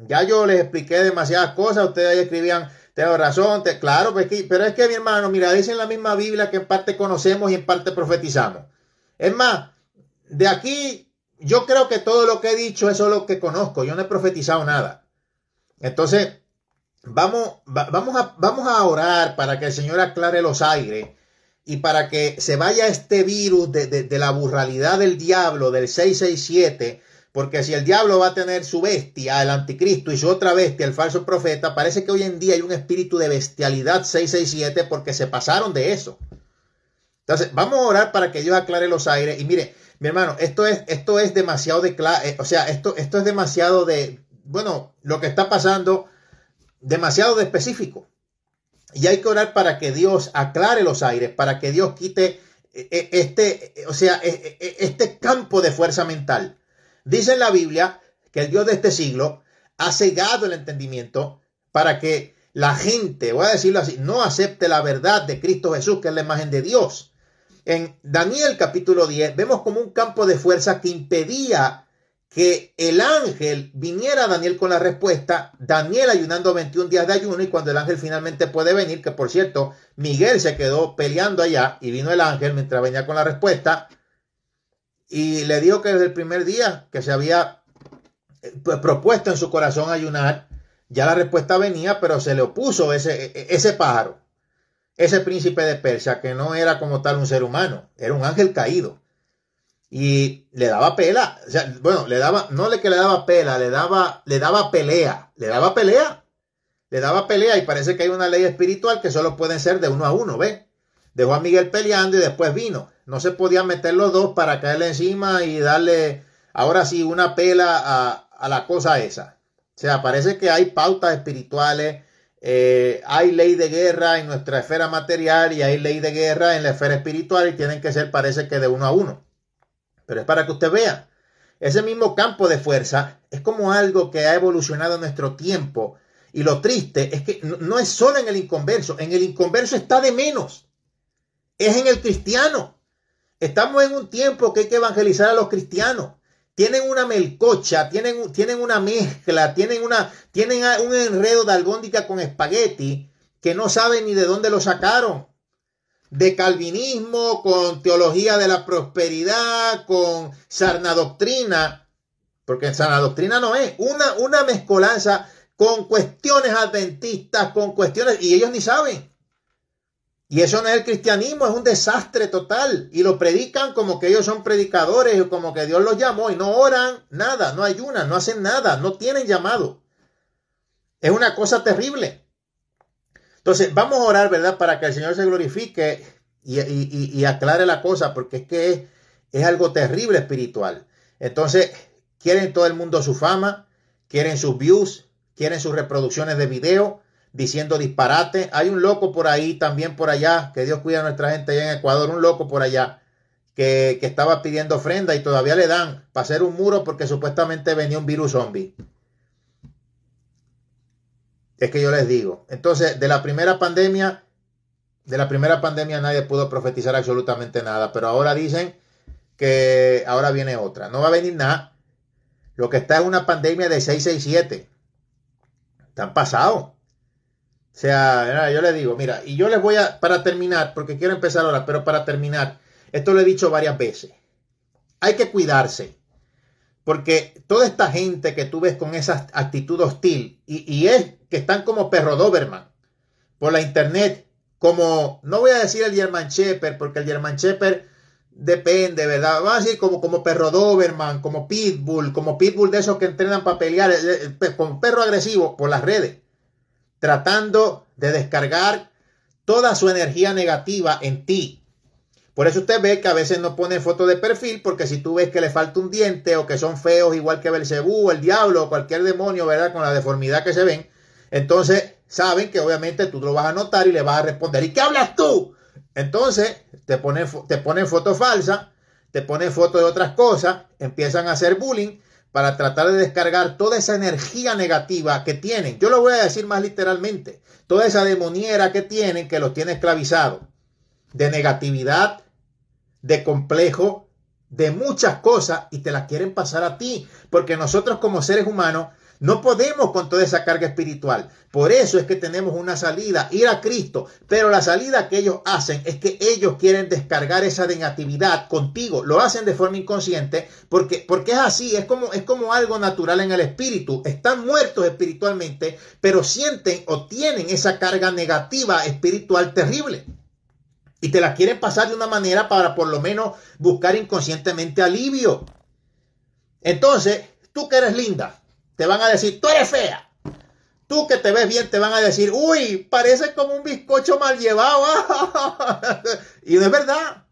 Ya yo les expliqué demasiadas cosas, ustedes ahí escribían tengo razón, te, claro, pues, pero es que mi hermano, mira, dice en la misma Biblia que en parte conocemos y en parte profetizamos. Es más, de aquí yo creo que todo lo que he dicho eso es lo que conozco, yo no he profetizado nada. Entonces, vamos, vamos, a, vamos a orar para que el Señor aclare los aires y para que se vaya este virus de, de la burralidad del diablo, del 667 porque si el diablo va a tener su bestia, el anticristo, y su otra bestia, el falso profeta, parece que hoy en día hay un espíritu de bestialidad 667 porque se pasaron de eso. Entonces, vamos a orar para que Dios aclare los aires. Y mire, mi hermano, esto es, esto es demasiado de eh, o sea, esto, esto es demasiado de, bueno, lo que está pasando, demasiado de específico. Y hay que orar para que Dios aclare los aires, para que Dios quite eh, eh, este, o sea, este campo de fuerza mental. Dice en la Biblia que el Dios de este siglo ha cegado el entendimiento para que la gente, voy a decirlo así, no acepte la verdad de Cristo Jesús, que es la imagen de Dios. En Daniel capítulo 10 vemos como un campo de fuerza que impedía que el ángel viniera a Daniel con la respuesta, Daniel ayunando 21 días de ayuno y cuando el ángel finalmente puede venir, que por cierto, Miguel se quedó peleando allá y vino el ángel mientras venía con la respuesta, y le dijo que desde el primer día que se había eh, propuesto en su corazón ayunar, ya la respuesta venía, pero se le opuso ese, e, e, ese pájaro, ese príncipe de Persia, que no era como tal un ser humano, era un ángel caído. Y le daba pela, bueno, le daba, no le que le daba pela, le daba, le daba pelea, le daba pelea, le daba pelea y parece que hay una ley espiritual que solo pueden ser de uno a uno, Ve, Dejó a Miguel peleando y después vino. No se podía meter los dos para caerle encima y darle, ahora sí, una pela a, la cosa esa. O sea, parece que hay pautas espirituales, eh, hay ley de guerra en nuestra esfera material y hay ley de guerra en la esfera espiritual y tienen que ser, parece que de uno a uno. Pero es para que usted vea. Ese mismo campo de fuerza es como algo que ha evolucionado en nuestro tiempo. Y lo triste es que no es solo en el inconverso, en el inconverso está de menos. Es en el cristiano. Estamos en un tiempo que hay que evangelizar a los cristianos. Tienen una melcocha, tienen, tienen una mezcla, tienen, una, tienen un enredo de albóndica con espagueti que no saben ni de dónde lo sacaron. De calvinismo, con teología de la prosperidad, con sarna doctrina, porque sarna doctrina no es, una, una mezcolanza con cuestiones adventistas, con cuestiones, y ellos ni saben. Y eso no es el cristianismo, es un desastre total. Y lo predican como que ellos son predicadores, como que Dios los llamó y no oran nada, no ayunan, no hacen nada, no tienen llamado. Es una cosa terrible. Entonces, vamos a orar, ¿verdad? Para que el Señor se glorifique y, aclare la cosa, porque es que es algo terrible espiritual. Entonces, quieren todo el mundo su fama, quieren sus views, quieren sus reproducciones de video, diciendo disparate. Hay un loco por ahí, también por allá, que Dios cuida a nuestra gente allá en Ecuador, un loco por allá, que, que estaba pidiendo ofrenda y todavía le dan para hacer un muro porque supuestamente venía un virus zombie. Es que yo les digo. Entonces, de la primera pandemia, de la primera pandemia nadie pudo profetizar absolutamente nada, pero ahora dicen que ahora viene otra. No va a venir nada. Lo que está es una pandemia de 667. Están pasados. O sea, yo le digo, mira, y yo les voy a, para terminar, porque quiero empezar ahora, pero para terminar, esto lo he dicho varias veces, hay que cuidarse, porque toda esta gente que tú ves con esa actitud hostil, y, es que están como perro Doberman, por la internet, como, no voy a decir el German Shepherd, porque el German Shepherd depende, ¿verdad? Va a decir como, como perro Doberman, como Pitbull, como Pitbull de esos que entrenan para pelear, eh, eh, pues, como perro agresivo por las redes tratando de descargar toda su energía negativa en ti. Por eso usted ve que a veces no pone foto de perfil, porque si tú ves que le falta un diente o que son feos igual que Belcebú, el diablo o cualquier demonio, ¿verdad? Con la deformidad que se ven, entonces saben que obviamente tú lo vas a notar y le vas a responder, ¿y qué hablas tú? Entonces te ponen, te ponen foto falsa, te ponen foto de otras cosas, empiezan a hacer bullying para tratar de descargar toda esa energía negativa que tienen. Yo lo voy a decir más literalmente, toda esa demoniera que tienen que los tiene esclavizado de negatividad, de complejo, de muchas cosas y te las quieren pasar a ti, porque nosotros como seres humanos no podemos con toda esa carga espiritual. Por eso es que tenemos una salida, ir a Cristo. Pero la salida que ellos hacen es que ellos quieren descargar esa negatividad contigo. Lo hacen de forma inconsciente porque, porque es así, es como, es como algo natural en el espíritu. Están muertos espiritualmente, pero sienten o tienen esa carga negativa espiritual terrible. Y te la quieren pasar de una manera para por lo menos buscar inconscientemente alivio. Entonces, tú que eres linda, te van a decir, tú eres fea. Tú que te ves bien, te van a decir, uy, parece como un bizcocho mal llevado. y no es verdad.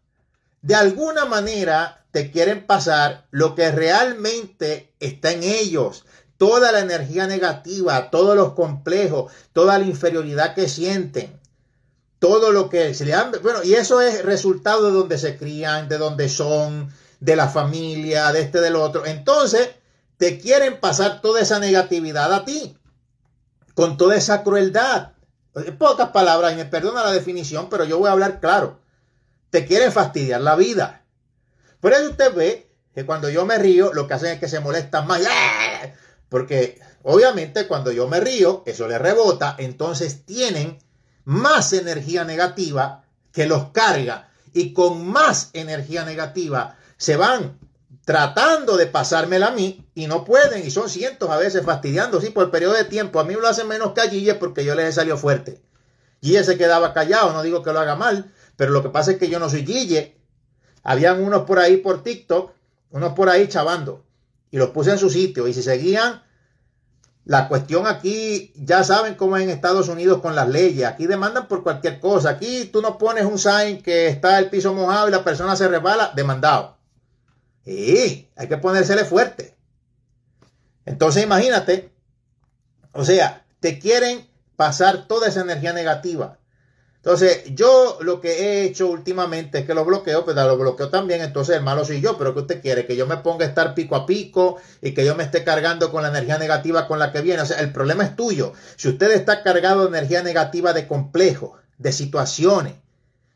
De alguna manera te quieren pasar lo que realmente está en ellos. Toda la energía negativa, todos los complejos, toda la inferioridad que sienten todo lo que se le han... Bueno, y eso es resultado de donde se crían, de donde son, de la familia, de este, del otro. Entonces, te quieren pasar toda esa negatividad a ti, con toda esa crueldad. En pocas palabras, y me perdona la definición, pero yo voy a hablar claro. Te quieren fastidiar la vida. Por eso usted ve que cuando yo me río, lo que hacen es que se molestan más. ¡ah! Porque obviamente cuando yo me río, eso le rebota, entonces tienen más energía negativa que los carga. Y con más energía negativa se van tratando de pasármela a mí y no pueden y son cientos a veces fastidiando, sí, por el periodo de tiempo. A mí lo hacen menos que a porque yo les he salido fuerte. Gille se quedaba callado, no digo que lo haga mal, pero lo que pasa es que yo no soy Gille. Habían unos por ahí por TikTok, unos por ahí chavando y los puse en su sitio y si seguían la cuestión aquí, ya saben cómo es en Estados Unidos con las leyes. Aquí demandan por cualquier cosa. Aquí tú no pones un sign que está el piso mojado y la persona se resbala, demandado. Y hay que ponérsele fuerte. Entonces imagínate, o sea, te quieren pasar toda esa energía negativa. Entonces, yo lo que he hecho últimamente es que lo bloqueo, pero pues, lo bloqueo también. Entonces, el malo soy yo, pero que usted quiere? Que yo me ponga a estar pico a pico y que yo me esté cargando con la energía negativa con la que viene. O sea, el problema es tuyo. Si usted está cargado de energía negativa de complejos, de situaciones, o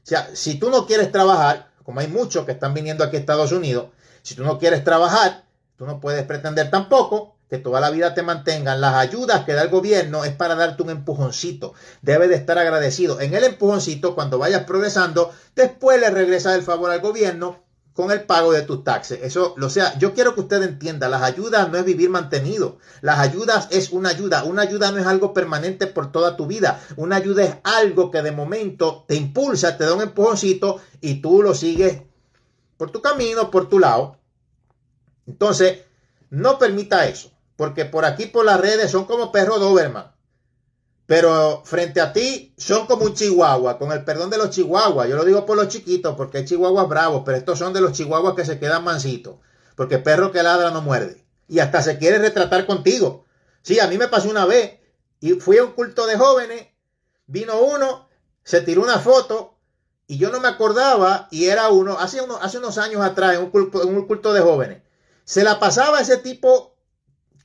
sea, si tú no quieres trabajar, como hay muchos que están viniendo aquí a Estados Unidos, si tú no quieres trabajar, tú no puedes pretender tampoco que toda la vida te mantengan. Las ayudas que da el gobierno es para darte un empujoncito. Debes de estar agradecido. En el empujoncito, cuando vayas progresando, después le regresas el favor al gobierno con el pago de tus taxes. Eso, lo sea, yo quiero que usted entienda, las ayudas no es vivir mantenido. Las ayudas es una ayuda. Una ayuda no es algo permanente por toda tu vida. Una ayuda es algo que de momento te impulsa, te da un empujoncito y tú lo sigues por tu camino, por tu lado. Entonces, no permita eso, porque por aquí, por las redes, son como perro Doberman. Pero frente a ti son como un chihuahua, con el perdón de los chihuahuas. Yo lo digo por los chiquitos, porque hay chihuahuas bravos, pero estos son de los chihuahuas que se quedan mansitos, porque perro que ladra no muerde. Y hasta se quiere retratar contigo. Sí, a mí me pasó una vez y fui a un culto de jóvenes, vino uno, se tiró una foto y yo no me acordaba, y era uno, hace, hace unos años atrás, en un, culto, un culto de jóvenes, se la pasaba ese tipo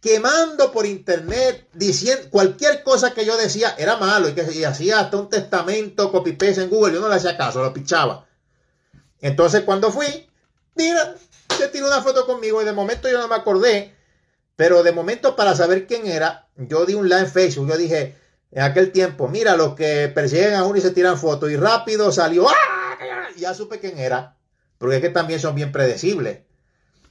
quemando por internet, diciendo cualquier cosa que yo decía era malo, y, hacía hasta un testamento, copy-paste en Google, yo no le hacía caso, lo pichaba. Entonces cuando fui, mira, se tiró una foto conmigo y de momento yo no me acordé, pero de momento para saber quién era, yo di un live en Facebook, yo dije, en aquel tiempo. Mira, los que persiguen a uno y se tiran fotos y rápido salió, ¡ah! ya supe quién era, porque es que también son bien predecibles.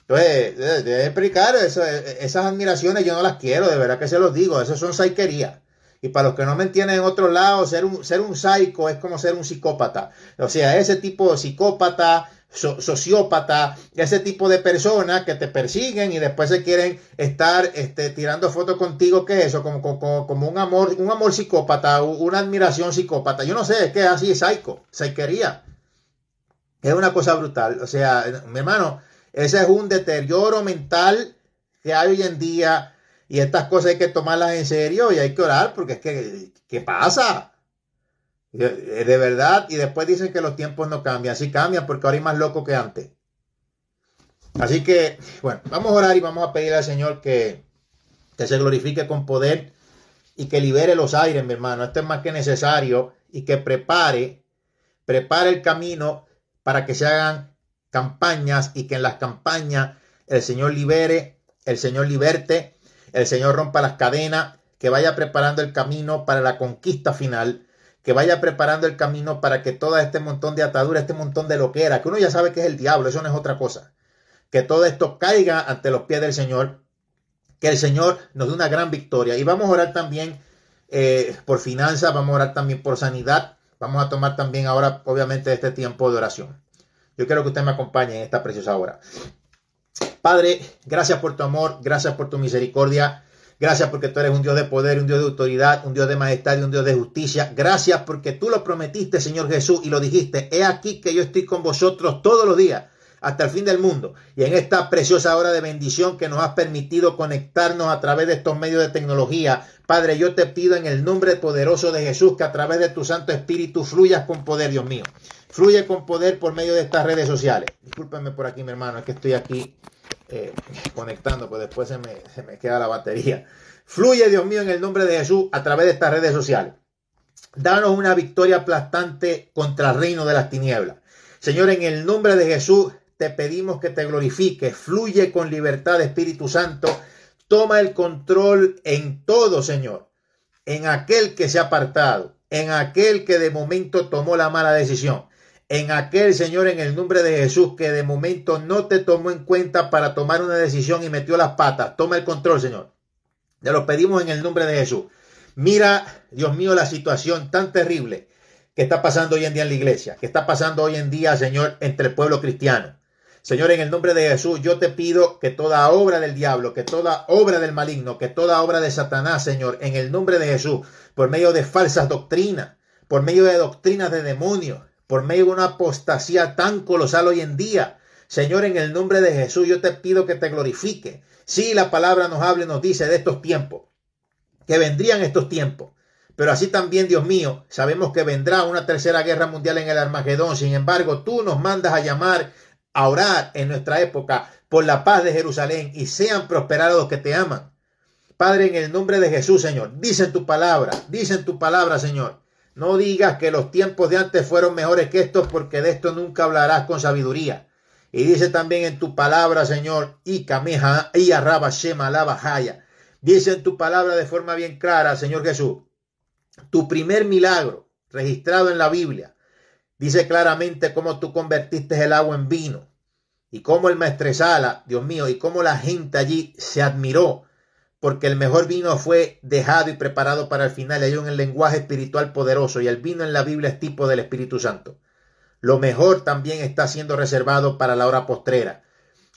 Entonces, de, explicar e, e, esas admiraciones yo no las quiero, de verdad que se los digo, Esos son saiquerías. Y para los que no me entienden en otro lado, ser un, ser un psico es como ser un psicópata. O sea, ese tipo de psicópata, sociópata, ese tipo de personas que te persiguen y después se quieren estar este, tirando fotos contigo, ¿qué es eso? Como, como, un amor, un amor psicópata, una admiración psicópata. Yo no sé, es que es así, psycho, psiquería. Es una cosa brutal. O sea, mi hermano, ese es un deterioro mental que hay hoy en día. Y estas cosas hay que tomarlas en serio y hay que orar porque es que, ¿qué pasa? Eh, de verdad, y después dicen que los tiempos no cambian. Sí cambian porque ahora hay más loco que antes. Así que, bueno, vamos a orar y vamos a pedir al Señor que, que se glorifique con poder y que libere los aires, mi hermano. Esto es más que necesario y que prepare, prepare el camino para que se hagan campañas y que en las campañas el Señor libere, el Señor liberte, el Señor rompa las cadenas, que vaya preparando el camino para la conquista final que vaya preparando el camino para que todo este montón de ataduras, este montón de loquera, que uno ya sabe que es el diablo, eso no es otra cosa, que todo esto caiga ante los pies del Señor, que el Señor nos dé una gran victoria. Y vamos a orar también eh, por finanzas, vamos a orar también por sanidad, vamos a tomar también ahora, obviamente, este tiempo de oración. Yo quiero que usted me acompañe en esta preciosa hora. Padre, gracias por tu amor, gracias por tu misericordia. Gracias porque tú eres un Dios de poder, un Dios de autoridad, un Dios de majestad y un Dios de justicia. Gracias porque tú lo prometiste, Señor Jesús, y lo dijiste. He aquí que yo estoy con vosotros todos los días hasta el fin del mundo. Y en esta preciosa hora de bendición que nos has permitido conectarnos a través de estos medios de tecnología, Padre, yo te pido en el nombre poderoso de Jesús que a través de tu Santo Espíritu fluyas con poder, Dios mío. Fluye con poder por medio de estas redes sociales. Discúlpame por aquí, mi hermano, es que estoy aquí eh, conectando, pues después se me, se me queda la batería. Fluye, Dios mío, en el nombre de Jesús a través de estas redes sociales. Danos una victoria aplastante contra el reino de las tinieblas. Señor, en el nombre de Jesús te pedimos que te glorifiques. Fluye con libertad, Espíritu Santo. Toma el control en todo, Señor. En aquel que se ha apartado, en aquel que de momento tomó la mala decisión en aquel Señor, en el nombre de Jesús, que de momento no te tomó en cuenta para tomar una decisión y metió las patas. Toma el control, Señor. Te lo pedimos en el nombre de Jesús. Mira, Dios mío, la situación tan terrible que está pasando hoy en día en la iglesia, que está pasando hoy en día, Señor, entre el pueblo cristiano. Señor, en el nombre de Jesús, yo te pido que toda obra del diablo, que toda obra del maligno, que toda obra de Satanás, Señor, en el nombre de Jesús, por medio de falsas doctrinas, por medio de doctrinas de demonios, por medio de una apostasía tan colosal hoy en día. Señor, en el nombre de Jesús, yo te pido que te glorifique. Si la palabra nos habla y nos dice de estos tiempos, que vendrían estos tiempos. Pero así también, Dios mío, sabemos que vendrá una tercera guerra mundial en el Armagedón. Sin embargo, tú nos mandas a llamar a orar en nuestra época por la paz de Jerusalén y sean prosperados los que te aman. Padre, en el nombre de Jesús, Señor, dice tu palabra, dicen tu palabra, Señor, no digas que los tiempos de antes fueron mejores que estos, porque de esto nunca hablarás con sabiduría. Y dice también en tu palabra, Señor, y cameja y arraba shema jaya. Dice en tu palabra de forma bien clara, Señor Jesús, tu primer milagro registrado en la Biblia. Dice claramente cómo tú convertiste el agua en vino y cómo el maestresala, Dios mío, y cómo la gente allí se admiró porque el mejor vino fue dejado y preparado para el final. Hay un lenguaje espiritual poderoso y el vino en la Biblia es tipo del Espíritu Santo. Lo mejor también está siendo reservado para la hora postrera.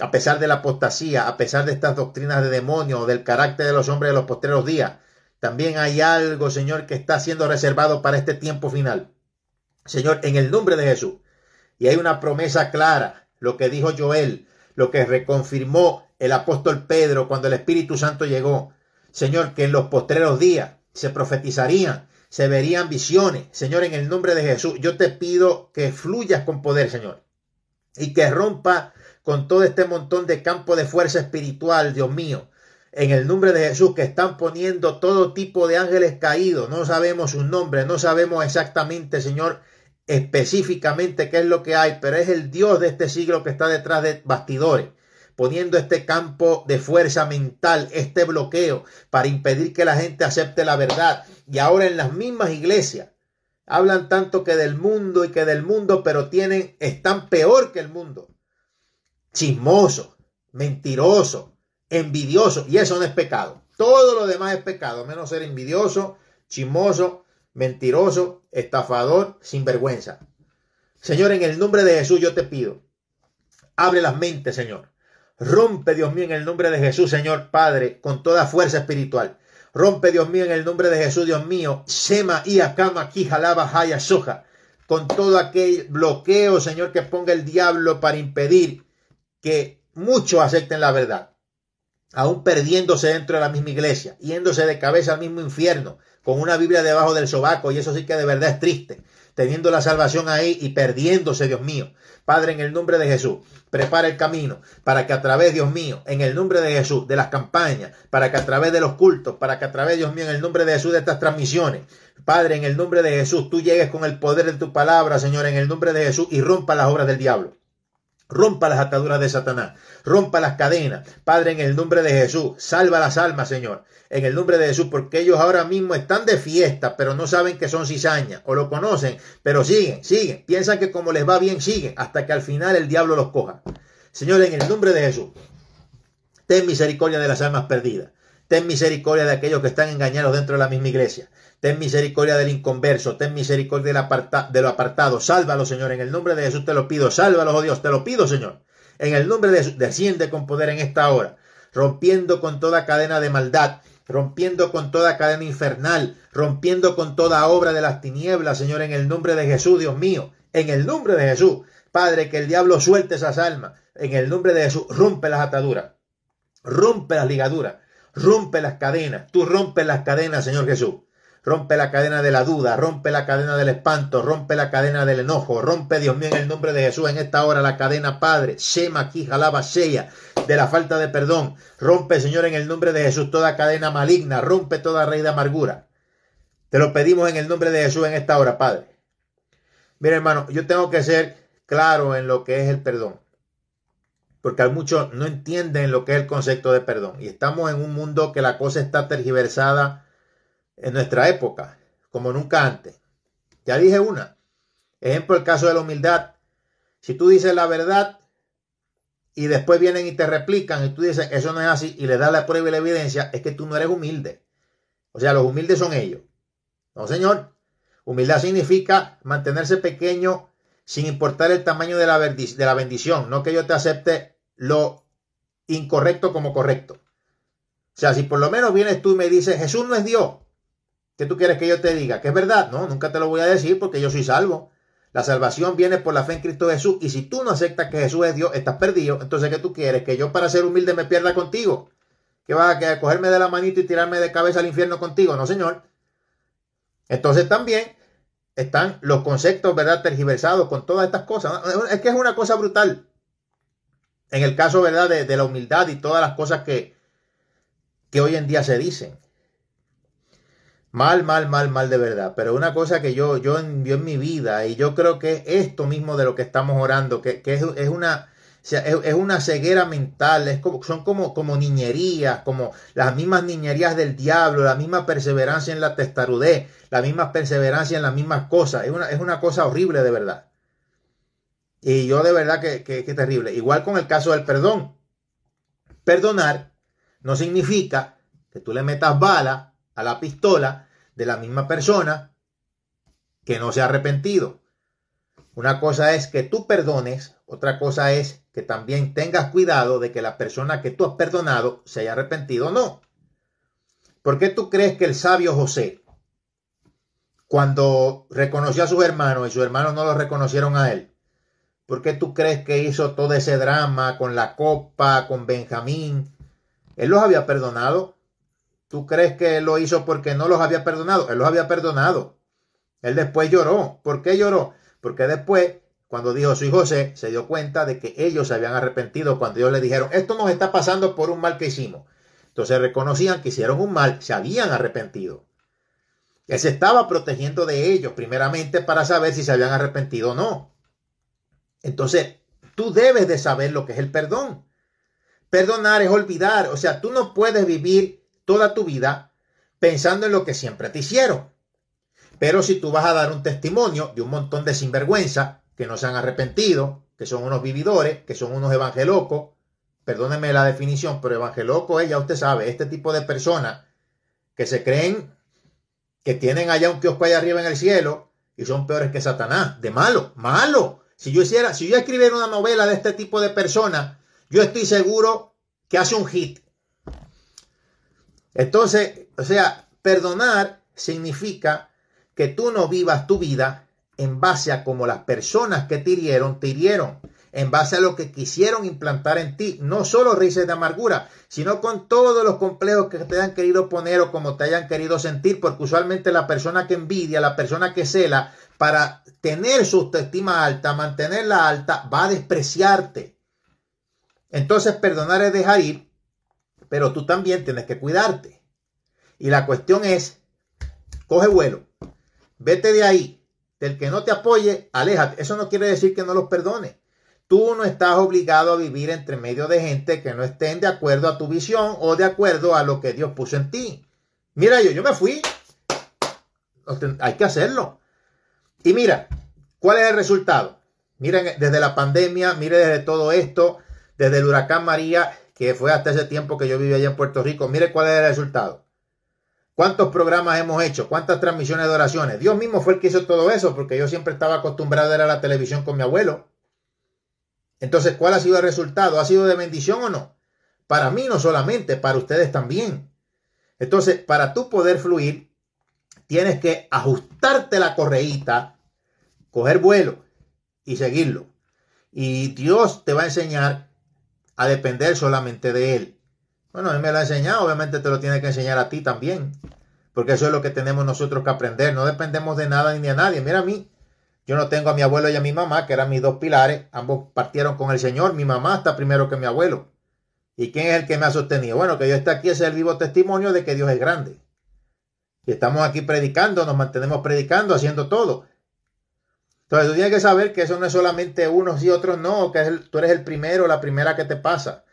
A pesar de la apostasía, a pesar de estas doctrinas de demonio, del carácter de los hombres de los postreros días, también hay algo, Señor, que está siendo reservado para este tiempo final. Señor, en el nombre de Jesús. Y hay una promesa clara, lo que dijo Joel, lo que reconfirmó el apóstol Pedro cuando el Espíritu Santo llegó. Señor, que en los postreros días se profetizarían, se verían visiones. Señor, en el nombre de Jesús, yo te pido que fluyas con poder, Señor, y que rompa con todo este montón de campo de fuerza espiritual, Dios mío. En el nombre de Jesús, que están poniendo todo tipo de ángeles caídos. No sabemos su nombre, no sabemos exactamente, Señor, específicamente qué es lo que hay, pero es el Dios de este siglo que está detrás de bastidores poniendo este campo de fuerza mental, este bloqueo, para impedir que la gente acepte la verdad. Y ahora en las mismas iglesias hablan tanto que del mundo y que del mundo, pero tienen, están peor que el mundo. Chismoso, mentiroso, envidioso y eso no es pecado. Todo lo demás es pecado, menos ser envidioso, chismoso, mentiroso, estafador, sinvergüenza. Señor, en el nombre de Jesús yo te pido, abre las mentes, Señor. Rompe, Dios mío, en el nombre de Jesús, Señor Padre, con toda fuerza espiritual. Rompe, Dios mío, en el nombre de Jesús, Dios mío, sema y Akama jalaba Haya Soja, con todo aquel bloqueo, Señor, que ponga el diablo para impedir que muchos acepten la verdad, aún perdiéndose dentro de la misma iglesia, yéndose de cabeza al mismo infierno, con una Biblia debajo del sobaco, y eso sí que de verdad es triste teniendo la salvación ahí y perdiéndose, Dios mío. Padre, en el nombre de Jesús, prepara el camino para que a través, Dios mío, en el nombre de Jesús, de las campañas, para que a través de los cultos, para que a través, Dios mío, en el nombre de Jesús, de estas transmisiones, Padre, en el nombre de Jesús, tú llegues con el poder de tu palabra, Señor, en el nombre de Jesús, y rompa las obras del diablo. Rompa las ataduras de Satanás, rompa las cadenas. Padre, en el nombre de Jesús, salva las almas, Señor. En el nombre de Jesús, porque ellos ahora mismo están de fiesta, pero no saben que son cizañas, o lo conocen, pero siguen, siguen. Piensan que como les va bien, siguen, hasta que al final el diablo los coja. Señor, en el nombre de Jesús, ten misericordia de las almas perdidas. Ten misericordia de aquellos que están engañados dentro de la misma iglesia. Ten misericordia del inconverso, ten misericordia de lo apartado. Sálvalo, Señor. En el nombre de Jesús te lo pido. sálvalo, oh Dios, te lo pido, Señor. En el nombre de Jesús, desciende con poder en esta hora, rompiendo con toda cadena de maldad, rompiendo con toda cadena infernal, rompiendo con toda obra de las tinieblas, Señor, en el nombre de Jesús, Dios mío. En el nombre de Jesús, Padre, que el diablo suelte esas almas. En el nombre de Jesús, rompe las ataduras, rompe las ligaduras, rompe las cadenas. Tú rompes las cadenas, Señor Jesús. Rompe la cadena de la duda, rompe la cadena del espanto, rompe la cadena del enojo, rompe, Dios mío, en el nombre de Jesús, en esta hora la cadena, Padre, Shema, la Sheya, de la falta de perdón. Rompe, Señor, en el nombre de Jesús, toda cadena maligna, rompe toda rey de amargura. Te lo pedimos en el nombre de Jesús en esta hora, Padre. Mira, hermano, yo tengo que ser claro en lo que es el perdón. Porque hay muchos no entienden lo que es el concepto de perdón. Y estamos en un mundo que la cosa está tergiversada en nuestra época, como nunca antes. Ya dije una. Ejemplo, el caso de la humildad. Si tú dices la verdad y después vienen y te replican y tú dices, eso no es así, y le das la prueba y la evidencia, es que tú no eres humilde. O sea, los humildes son ellos. No, señor. Humildad significa mantenerse pequeño sin importar el tamaño de la, de la bendición, no que yo te acepte lo incorrecto como correcto. O sea, si por lo menos vienes tú y me dices, Jesús no es Dios, ¿Qué tú quieres que yo te diga? ¿Que es verdad? No, nunca te lo voy a decir porque yo soy salvo. La salvación viene por la fe en Cristo Jesús. Y si tú no aceptas que Jesús es Dios, estás perdido. Entonces, ¿qué tú quieres? ¿Que yo para ser humilde me pierda contigo? ¿Que vas a cogerme de la manita y tirarme de cabeza al infierno contigo? No, señor. Entonces también están los conceptos, ¿verdad? Tergiversados con todas estas cosas. Es que es una cosa brutal. En el caso, ¿verdad? De, la humildad y todas las cosas que, que hoy en día se dicen. Mal, mal, mal, mal de verdad. Pero una cosa que yo, yo, en, en mi vida, y yo creo que esto mismo de lo que estamos orando, que, es, una... es, una ceguera mental, es como, son como, como niñerías, como las mismas niñerías del diablo, la misma perseverancia en la testarudez, la misma perseverancia en las mismas cosas. Es una, es una cosa horrible de verdad. Y yo de verdad que, que, que terrible. Igual con el caso del perdón. Perdonar no significa que tú le metas bala a la pistola de la misma persona que no se ha arrepentido. Una cosa es que tú perdones, otra cosa es que también tengas cuidado de que la persona que tú has perdonado se haya arrepentido o no. ¿Por qué tú crees que el sabio José, cuando reconoció a sus hermanos y sus hermanos no lo reconocieron a él, ¿por qué tú crees que hizo todo ese drama con la copa, con Benjamín? Él los había perdonado ¿Tú crees que él lo hizo porque no los había perdonado? Él los había perdonado. Él después lloró. ¿Por qué lloró? Porque después, cuando dijo su hijo José, se dio cuenta de que ellos se habían arrepentido cuando ellos le dijeron, esto nos está pasando por un mal que hicimos. Entonces reconocían que hicieron un mal, se habían arrepentido. Él se estaba protegiendo de ellos, primeramente para saber si se habían arrepentido o no. Entonces, tú debes de saber lo que es el perdón. Perdonar es olvidar, o sea, tú no puedes vivir toda tu vida pensando en lo que siempre te hicieron. Pero si tú vas a dar un testimonio de un montón de sinvergüenza que no se han arrepentido, que son unos vividores, que son unos evangelocos, perdónenme la definición, pero evangeloco es, ya usted sabe, este tipo de personas que se creen que tienen allá un kiosco allá arriba en el cielo y son peores que Satanás, de malo, malo. Si yo hiciera, si yo escribiera una novela de este tipo de personas, yo estoy seguro que hace un hit, entonces, o sea, perdonar significa que tú no vivas tu vida en base a como las personas que te hirieron, te hirieron, en base a lo que quisieron implantar en ti, no solo raíces de amargura, sino con todos los complejos que te hayan querido poner o como te hayan querido sentir, porque usualmente la persona que envidia, la persona que cela, para tener su autoestima alta, mantenerla alta, va a despreciarte. Entonces, perdonar es dejar ir, pero tú también tienes que cuidarte. Y la cuestión es, coge vuelo, vete de ahí. Del que no te apoye, aléjate. Eso no quiere decir que no los perdone. Tú no estás obligado a vivir entre medio de gente que no estén de acuerdo a tu visión o de acuerdo a lo que Dios puso en ti. Mira, yo, yo me fui. Hay que hacerlo. Y mira, ¿cuál es el resultado? Miren, desde la pandemia, mire desde todo esto, desde el huracán María, que fue hasta ese tiempo que yo vivía allá en Puerto Rico, mire cuál era el resultado. ¿Cuántos programas hemos hecho? ¿Cuántas transmisiones de oraciones? Dios mismo fue el que hizo todo eso, porque yo siempre estaba acostumbrado a ir a la televisión con mi abuelo. Entonces, ¿cuál ha sido el resultado? ¿Ha sido de bendición o no? Para mí no solamente, para ustedes también. Entonces, para tú poder fluir, tienes que ajustarte la correíta, coger vuelo y seguirlo. Y Dios te va a enseñar a depender solamente de él. Bueno, él me lo ha enseñado, obviamente te lo tiene que enseñar a ti también, porque eso es lo que tenemos nosotros que aprender, no dependemos de nada ni de nadie. Mira a mí, yo no tengo a mi abuelo y a mi mamá, que eran mis dos pilares, ambos partieron con el Señor, mi mamá está primero que mi abuelo. ¿Y quién es el que me ha sostenido? Bueno, que yo esté aquí es el vivo testimonio de que Dios es grande. Y estamos aquí predicando, nos mantenemos predicando, haciendo todo. Entonces tú tienes que saber que eso no es solamente unos y otros no, que tú eres el primero, la primera que te pasa.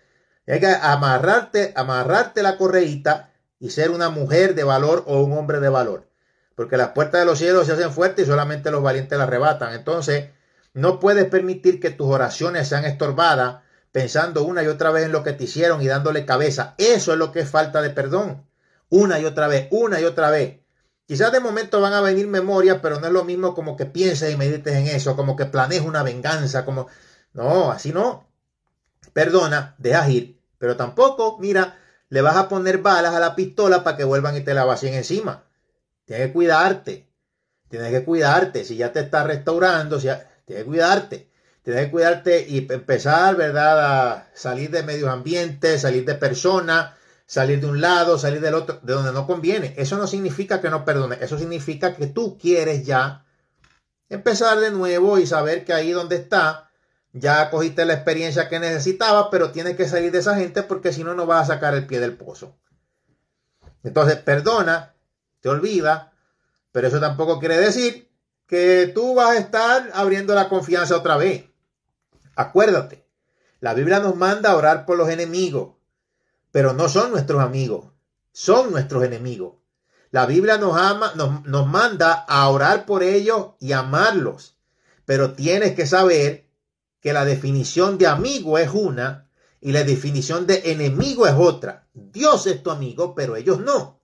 hay que amarrarte, amarrarte la correíta y ser una mujer de valor o un hombre de valor. Porque las puertas de los cielos se hacen fuertes y solamente los valientes las arrebatan. Entonces, no puedes permitir que tus oraciones sean estorbadas pensando una y otra vez en lo que te hicieron y dándole cabeza. Eso es lo que es falta de perdón. Una y otra vez, una y otra vez. Quizás de momento van a venir memorias, pero no es lo mismo como que pienses y medites en eso, como que planees una venganza, como... No, así no. Perdona, dejas ir, pero tampoco, mira, le vas a poner balas a la pistola para que vuelvan y te la vacíen encima. Tienes que cuidarte. Tienes que cuidarte. Si ya te está restaurando, tienes que cuidarte. Tienes que cuidarte y empezar, ¿verdad? A salir de medios ambientes, salir de personas, salir de un lado, salir del otro, de donde no conviene. Eso no significa que no perdone, eso significa que tú quieres ya empezar de nuevo y saber que ahí donde está, ya cogiste la experiencia que necesitabas, pero tienes que salir de esa gente porque si no, no vas a sacar el pie del pozo. Entonces, perdona, te olvida, pero eso tampoco quiere decir que tú vas a estar abriendo la confianza otra vez. Acuérdate, la Biblia nos manda a orar por los enemigos pero no son nuestros amigos, son nuestros enemigos. La Biblia nos, ama, nos, manda a orar por ellos y amarlos, pero tienes que saber que la definición de amigo es una y la definición de enemigo es otra. Dios es tu amigo, pero ellos no.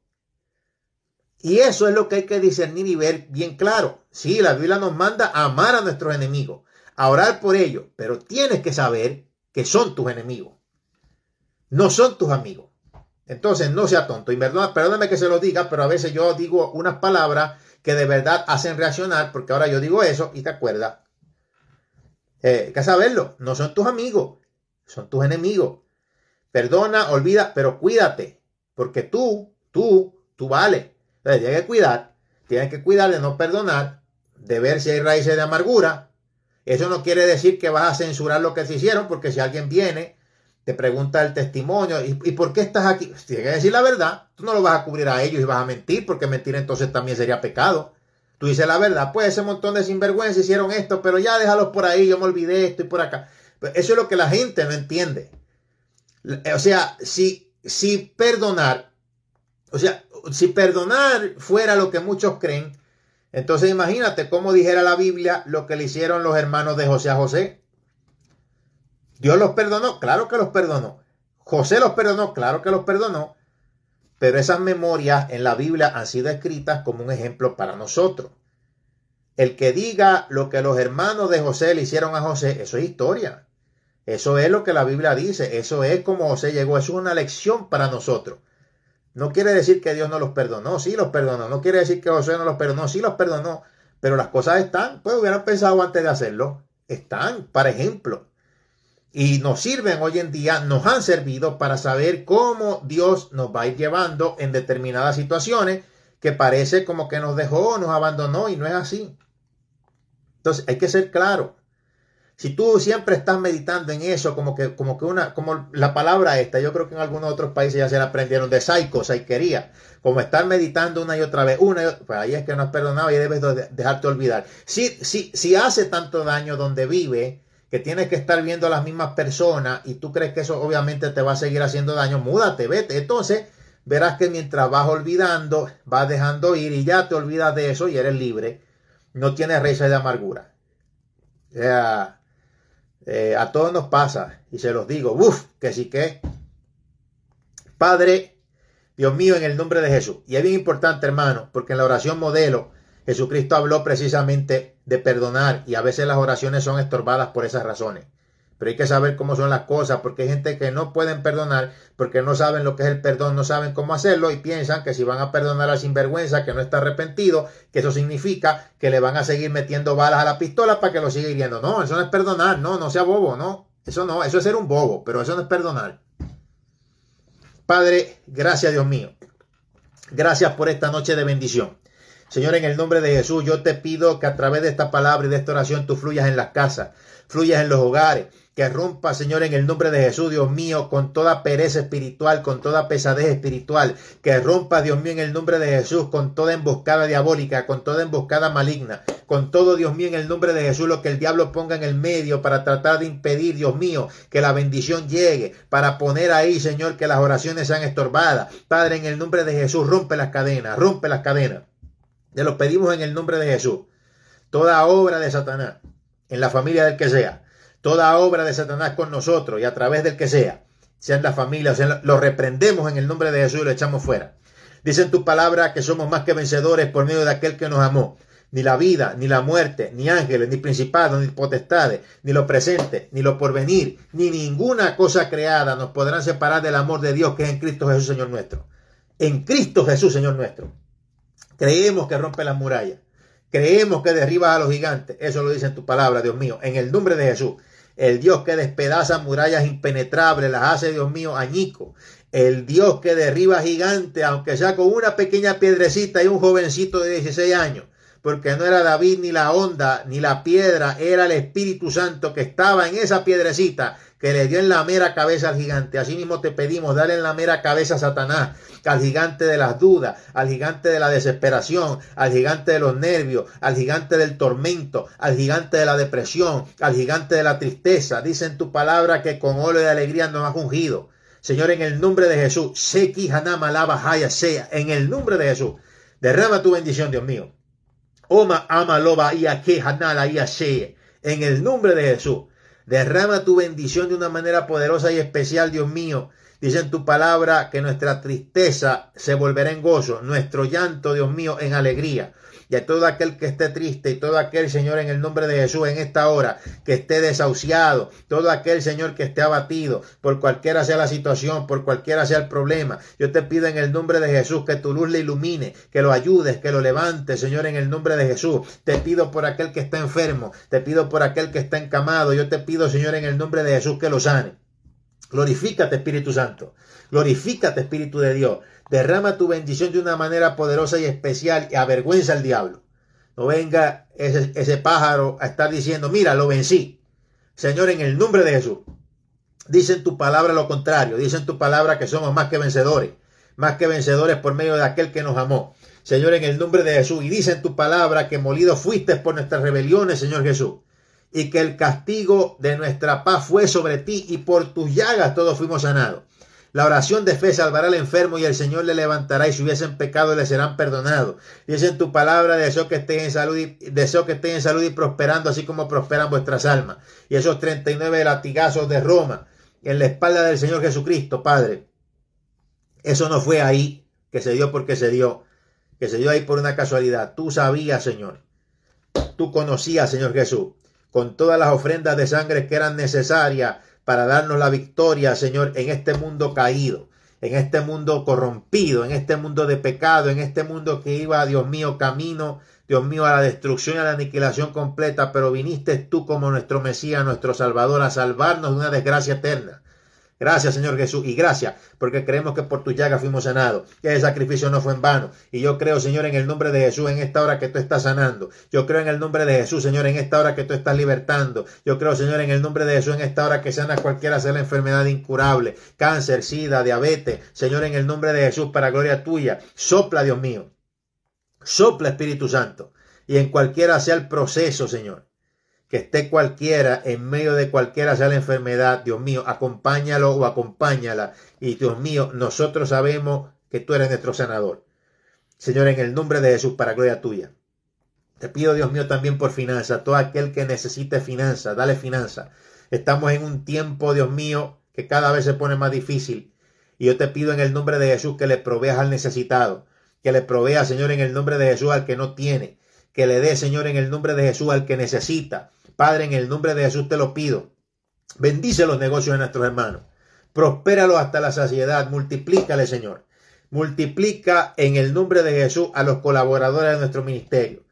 Y eso es lo que hay que discernir y ver bien claro. Sí, la Biblia nos manda a amar a nuestros enemigos, a orar por ellos, pero tienes que saber que son tus enemigos no son tus amigos. Entonces, no sea tonto. Y perdóname que se lo diga, pero a veces yo digo unas palabras que de verdad hacen reaccionar, porque ahora yo digo eso y te acuerdas. hay eh, que saberlo, no son tus amigos, son tus enemigos. Perdona, olvida, pero cuídate, porque tú, tú, tú vale. Entonces, tienes que cuidar, tienes que cuidar de no perdonar, de ver si hay raíces de amargura. Eso no quiere decir que vas a censurar lo que se hicieron, porque si alguien viene te pregunta el testimonio, ¿y, por qué estás aquí? Tienes que decir la verdad, tú no lo vas a cubrir a ellos y vas a mentir, porque mentir entonces también sería pecado. Tú dices la verdad, pues ese montón de sinvergüenza hicieron esto, pero ya déjalos por ahí, yo me olvidé esto y por acá. Pues eso es lo que la gente no entiende. Eh, o sea, si, si perdonar, o sea, si perdonar fuera lo que muchos creen, entonces imagínate cómo dijera la Biblia lo que le hicieron los hermanos de José a José. Dios los perdonó, claro que los perdonó. José los perdonó, claro que los perdonó. Pero esas memorias en la Biblia han sido escritas como un ejemplo para nosotros. El que diga lo que los hermanos de José le hicieron a José, eso es historia. Eso es lo que la Biblia dice. Eso es como José llegó. Eso es una lección para nosotros. No quiere decir que Dios no los perdonó, sí los perdonó. No quiere decir que José no los perdonó, sí los perdonó. Pero las cosas están, pues hubieran pensado antes de hacerlo. Están, para ejemplo y nos sirven hoy en día, nos han servido para saber cómo Dios nos va a ir llevando en determinadas situaciones que parece como que nos dejó, nos abandonó y no es así. Entonces hay que ser claro. Si tú siempre estás meditando en eso, como que, como que una, como la palabra esta, yo creo que en algunos otros países ya se la aprendieron de y quería como estar meditando una y otra vez, una pues ahí es que no has perdonado y debes dejarte olvidar. Si, si, si hace tanto daño donde vive, que tienes que estar viendo a las mismas personas y tú crees que eso obviamente te va a seguir haciendo daño, múdate, vete. Entonces verás que mientras vas olvidando, vas dejando ir y ya te olvidas de eso y eres libre. No tienes risa de amargura. O sea, eh, a todos nos pasa y se los digo, uff, que sí que. Padre, Dios mío, en el nombre de Jesús. Y es bien importante, hermano, porque en la oración modelo, Jesucristo habló precisamente de perdonar y a veces las oraciones son estorbadas por esas razones. Pero hay que saber cómo son las cosas, porque hay gente que no pueden perdonar, porque no saben lo que es el perdón, no saben cómo hacerlo y piensan que si van a perdonar a sinvergüenza, que no está arrepentido, que eso significa que le van a seguir metiendo balas a la pistola para que lo siga hiriendo. No, eso no es perdonar, no, no sea bobo, no. Eso no, eso es ser un bobo, pero eso no es perdonar. Padre, gracias Dios mío. Gracias por esta noche de bendición. Señor, en el nombre de Jesús, yo te pido que a través de esta palabra y de esta oración tú fluyas en las casas, fluyas en los hogares, que rompa, Señor, en el nombre de Jesús, Dios mío, con toda pereza espiritual, con toda pesadez espiritual, que rompa, Dios mío, en el nombre de Jesús, con toda emboscada diabólica, con toda emboscada maligna, con todo, Dios mío, en el nombre de Jesús, lo que el diablo ponga en el medio para tratar de impedir, Dios mío, que la bendición llegue, para poner ahí, Señor, que las oraciones sean estorbadas. Padre, en el nombre de Jesús, rompe las cadenas, rompe las cadenas. Ya lo pedimos en el nombre de Jesús. Toda obra de Satanás, en la familia del que sea, toda obra de Satanás con nosotros y a través del que sea, sean en la familia, lo reprendemos en el nombre de Jesús y lo echamos fuera. Dice en tu palabra que somos más que vencedores por medio de aquel que nos amó. Ni la vida, ni la muerte, ni ángeles, ni principados, ni potestades, ni lo presente, ni lo porvenir, ni ninguna cosa creada nos podrán separar del amor de Dios que es en Cristo Jesús, Señor nuestro. En Cristo Jesús, Señor nuestro. Creemos que rompe las murallas. Creemos que derriba a los gigantes. Eso lo dice en tu palabra, Dios mío. En el nombre de Jesús. El Dios que despedaza murallas impenetrables, las hace, Dios mío, añico. El Dios que derriba gigantes, aunque sea con una pequeña piedrecita y un jovencito de 16 años. Porque no era David ni la onda ni la piedra, era el Espíritu Santo que estaba en esa piedrecita que le dio en la mera cabeza al gigante. Asimismo te pedimos, dale en la mera cabeza a Satanás, al gigante de las dudas, al gigante de la desesperación, al gigante de los nervios, al gigante del tormento, al gigante de la depresión, al gigante de la tristeza. Dice en tu palabra que con oro de alegría nos ha ungido. Señor, en el nombre de Jesús, Seki malaba Haya Sea, en el nombre de Jesús, derrama tu bendición, Dios mío. Oma Hanala en el nombre de Jesús. Derrama tu bendición de una manera poderosa y especial, Dios mío. Dice en tu palabra que nuestra tristeza se volverá en gozo, nuestro llanto, Dios mío, en alegría y a todo aquel que esté triste y todo aquel Señor en el nombre de Jesús en esta hora que esté desahuciado, todo aquel Señor que esté abatido por cualquiera sea la situación, por cualquiera sea el problema. Yo te pido en el nombre de Jesús que tu luz le ilumine, que lo ayudes, que lo levante, Señor, en el nombre de Jesús. Te pido por aquel que está enfermo, te pido por aquel que está encamado. Yo te pido, Señor, en el nombre de Jesús que lo sane. Glorifícate, Espíritu Santo. Glorifícate, Espíritu de Dios. Derrama tu bendición de una manera poderosa y especial y avergüenza al diablo. No venga ese, pájaro a estar diciendo, mira, lo vencí. Señor, en el nombre de Jesús. Dicen tu palabra lo contrario. Dicen tu palabra que somos más que vencedores. Más que vencedores por medio de aquel que nos amó. Señor, en el nombre de Jesús. Y dicen tu palabra que molido fuiste por nuestras rebeliones, Señor Jesús y que el castigo de nuestra paz fue sobre ti y por tus llagas todos fuimos sanados. La oración de fe salvará al enfermo y el Señor le levantará y si hubiesen pecado le serán perdonados. Dice en tu palabra, deseo que estén en salud y, deseo que estén en salud y prosperando así como prosperan vuestras almas. Y esos 39 latigazos de Roma en la espalda del Señor Jesucristo, Padre. Eso no fue ahí que se dio porque se dio, que se dio ahí por una casualidad. Tú sabías, Señor. Tú conocías, Señor Jesús, con todas las ofrendas de sangre que eran necesarias para darnos la victoria, Señor, en este mundo caído, en este mundo corrompido, en este mundo de pecado, en este mundo que iba, Dios mío, camino, Dios mío, a la destrucción y a la aniquilación completa, pero viniste tú como nuestro Mesías, nuestro Salvador, a salvarnos de una desgracia eterna. Gracias, Señor Jesús, y gracias, porque creemos que por tu llaga fuimos sanados, que el sacrificio no fue en vano. Y yo creo, Señor, en el nombre de Jesús, en esta hora que tú estás sanando. Yo creo en el nombre de Jesús, Señor, en esta hora que tú estás libertando. Yo creo, Señor, en el nombre de Jesús, en esta hora que sana cualquiera sea la enfermedad incurable, cáncer, sida, diabetes. Señor, en el nombre de Jesús, para gloria tuya, sopla, Dios mío. Sopla, Espíritu Santo. Y en cualquiera sea el proceso, Señor que esté cualquiera en medio de cualquiera sea la enfermedad, Dios mío, acompáñalo o acompáñala. Y Dios mío, nosotros sabemos que tú eres nuestro sanador. Señor, en el nombre de Jesús, para gloria tuya. Te pido, Dios mío, también por finanza, todo aquel que necesite finanzas, dale finanzas. Estamos en un tiempo, Dios mío, que cada vez se pone más difícil. Y yo te pido en el nombre de Jesús que le proveas al necesitado, que le provea, Señor, en el nombre de Jesús al que no tiene, que le dé, Señor, en el nombre de Jesús al que necesita Padre, en el nombre de Jesús te lo pido. Bendice los negocios de nuestros hermanos. Prospéralo hasta la saciedad. Multiplícale, Señor. Multiplica en el nombre de Jesús a los colaboradores de nuestro ministerio.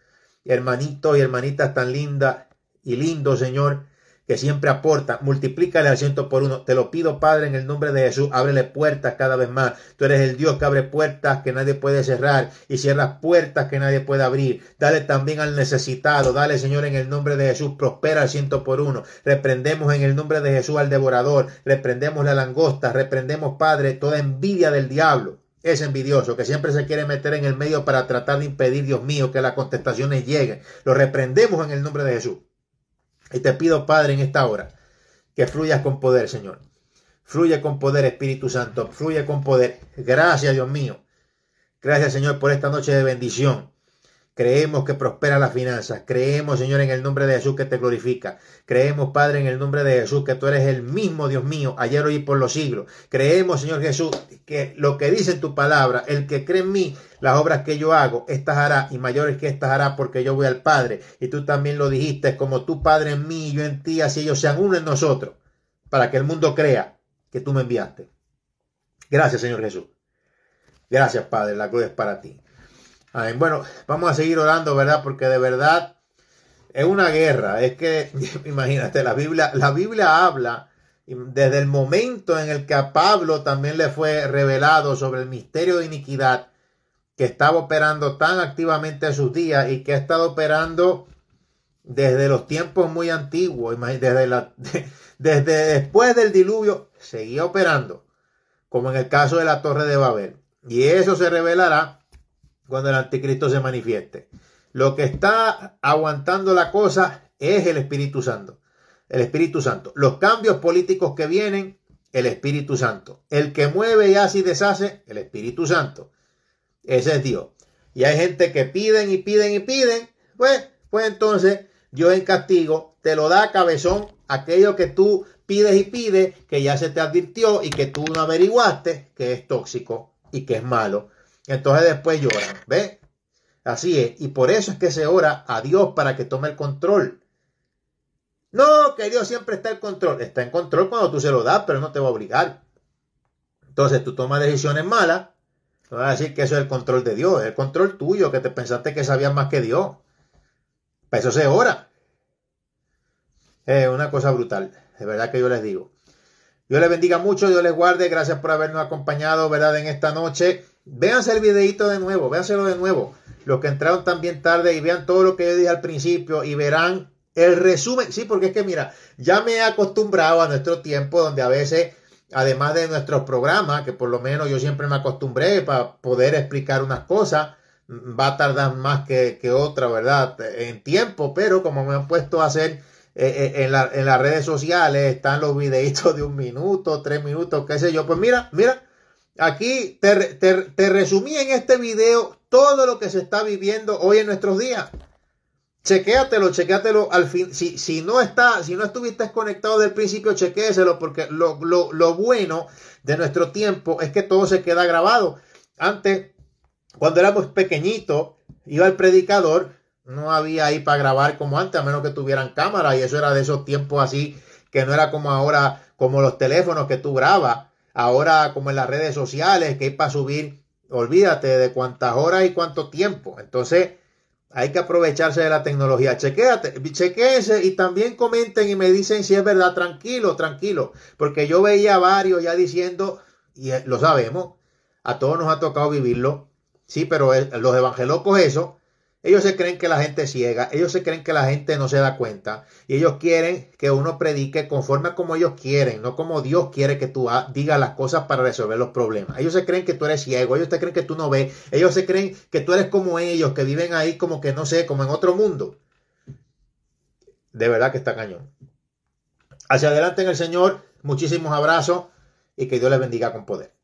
Hermanitos y hermanitas tan lindas y lindo Señor, que siempre aporta. Multiplica al ciento por uno. Te lo pido, Padre, en el nombre de Jesús. Ábrele puertas cada vez más. Tú eres el Dios que abre puertas que nadie puede cerrar y cierra puertas que nadie puede abrir. Dale también al necesitado. Dale, Señor, en el nombre de Jesús. Prospera al ciento por uno. Reprendemos en el nombre de Jesús al devorador. Reprendemos la langosta. Reprendemos, Padre, toda envidia del diablo es envidioso, que siempre se quiere meter en el medio para tratar de impedir, Dios mío, que las contestaciones lleguen. Lo reprendemos en el nombre de Jesús. Y te pido, Padre, en esta hora, que fluyas con poder, Señor. Fluye con poder, Espíritu Santo. Fluye con poder. Gracias, Dios mío. Gracias, Señor, por esta noche de bendición. Creemos que prospera las finanzas. Creemos, Señor, en el nombre de Jesús que te glorifica. Creemos, Padre, en el nombre de Jesús que tú eres el mismo, Dios mío, ayer, hoy y por los siglos. Creemos, Señor Jesús, que lo que dice tu palabra, el que cree en mí, las obras que yo hago, estas hará y mayores que estas hará porque yo voy al Padre. Y tú también lo dijiste, como tu Padre, en mí y yo en ti, así ellos sean uno en nosotros, para que el mundo crea que tú me enviaste. Gracias, Señor Jesús. Gracias, Padre. La gloria es para ti. Bueno, vamos a seguir orando, ¿verdad? Porque de verdad es una guerra. Es que, imagínate, la Biblia, la Biblia habla desde el momento en el que a Pablo también le fue revelado sobre el misterio de iniquidad que estaba operando tan activamente en sus días y que ha estado operando desde los tiempos muy antiguos, desde, la, desde después del diluvio, seguía operando, como en el caso de la Torre de Babel. Y eso se revelará cuando el anticristo se manifieste. Lo que está aguantando la cosa es el Espíritu Santo. El Espíritu Santo. Los cambios políticos que vienen, el Espíritu Santo. El que mueve y hace y deshace, el Espíritu Santo. Ese es Dios. Y hay gente que piden y piden y piden. Pues, pues entonces Dios en castigo te lo da cabezón aquello que tú pides y pides, que ya se te advirtió y que tú no averiguaste que es tóxico y que es malo entonces después lloran, ¿ve? Así es. Y por eso es que se ora a Dios para que tome el control. No, que Dios siempre está en control. Está en control cuando tú se lo das, pero no te va a obligar. Entonces tú tomas decisiones malas. No vas a decir que eso es el control de Dios, es el control tuyo, que te pensaste que sabías más que Dios. Para eso se ora. Es una cosa brutal, de verdad que yo les digo. Dios les bendiga mucho, Dios les guarde, gracias por habernos acompañado, ¿verdad? En esta noche. Véanse el videito de nuevo, véanselo de nuevo. Los que entraron también tarde y vean todo lo que yo dije al principio y verán el resumen. Sí, porque es que mira, ya me he acostumbrado a nuestro tiempo donde a veces, además de nuestros programas, que por lo menos yo siempre me acostumbré para poder explicar unas cosas, va a tardar más que, otra, ¿verdad? En tiempo, pero como me han puesto a hacer eh, eh, en, la, en, las redes sociales están los videitos de un minuto, tres minutos, qué sé yo. Pues mira, mira, Aquí te, resumí en este video todo lo que se está viviendo hoy en nuestros días. Chequéatelo, chequéatelo al fin. Si, no está, si no estuviste conectado del principio, chequéselo, porque lo, lo, bueno de nuestro tiempo es que todo se queda grabado. Antes, cuando éramos pequeñitos, iba el predicador, no había ahí para grabar como antes, a menos que tuvieran cámara, y eso era de esos tiempos así, que no era como ahora, como los teléfonos que tú grabas ahora como en las redes sociales, que hay para subir, olvídate de cuántas horas y cuánto tiempo. Entonces, hay que aprovecharse de la tecnología. Chequéate, chequéense y también comenten y me dicen si es verdad, tranquilo, tranquilo, porque yo veía varios ya diciendo, y eh, lo sabemos, a todos nos ha tocado vivirlo, sí, pero eh, los evangelocos eso, ellos se creen que la gente es ciega, ellos se creen que la gente no se da cuenta y ellos quieren que uno predique conforme a como ellos quieren, no como Dios quiere que tú ah, digas las cosas para resolver los problemas. Ellos se creen que tú eres ciego, ellos te creen que tú no ves, ellos se creen que tú eres como ellos, que viven ahí como que no sé, como en otro mundo. De verdad que está cañón. Hacia adelante en el Señor, muchísimos abrazos y que Dios les bendiga con poder.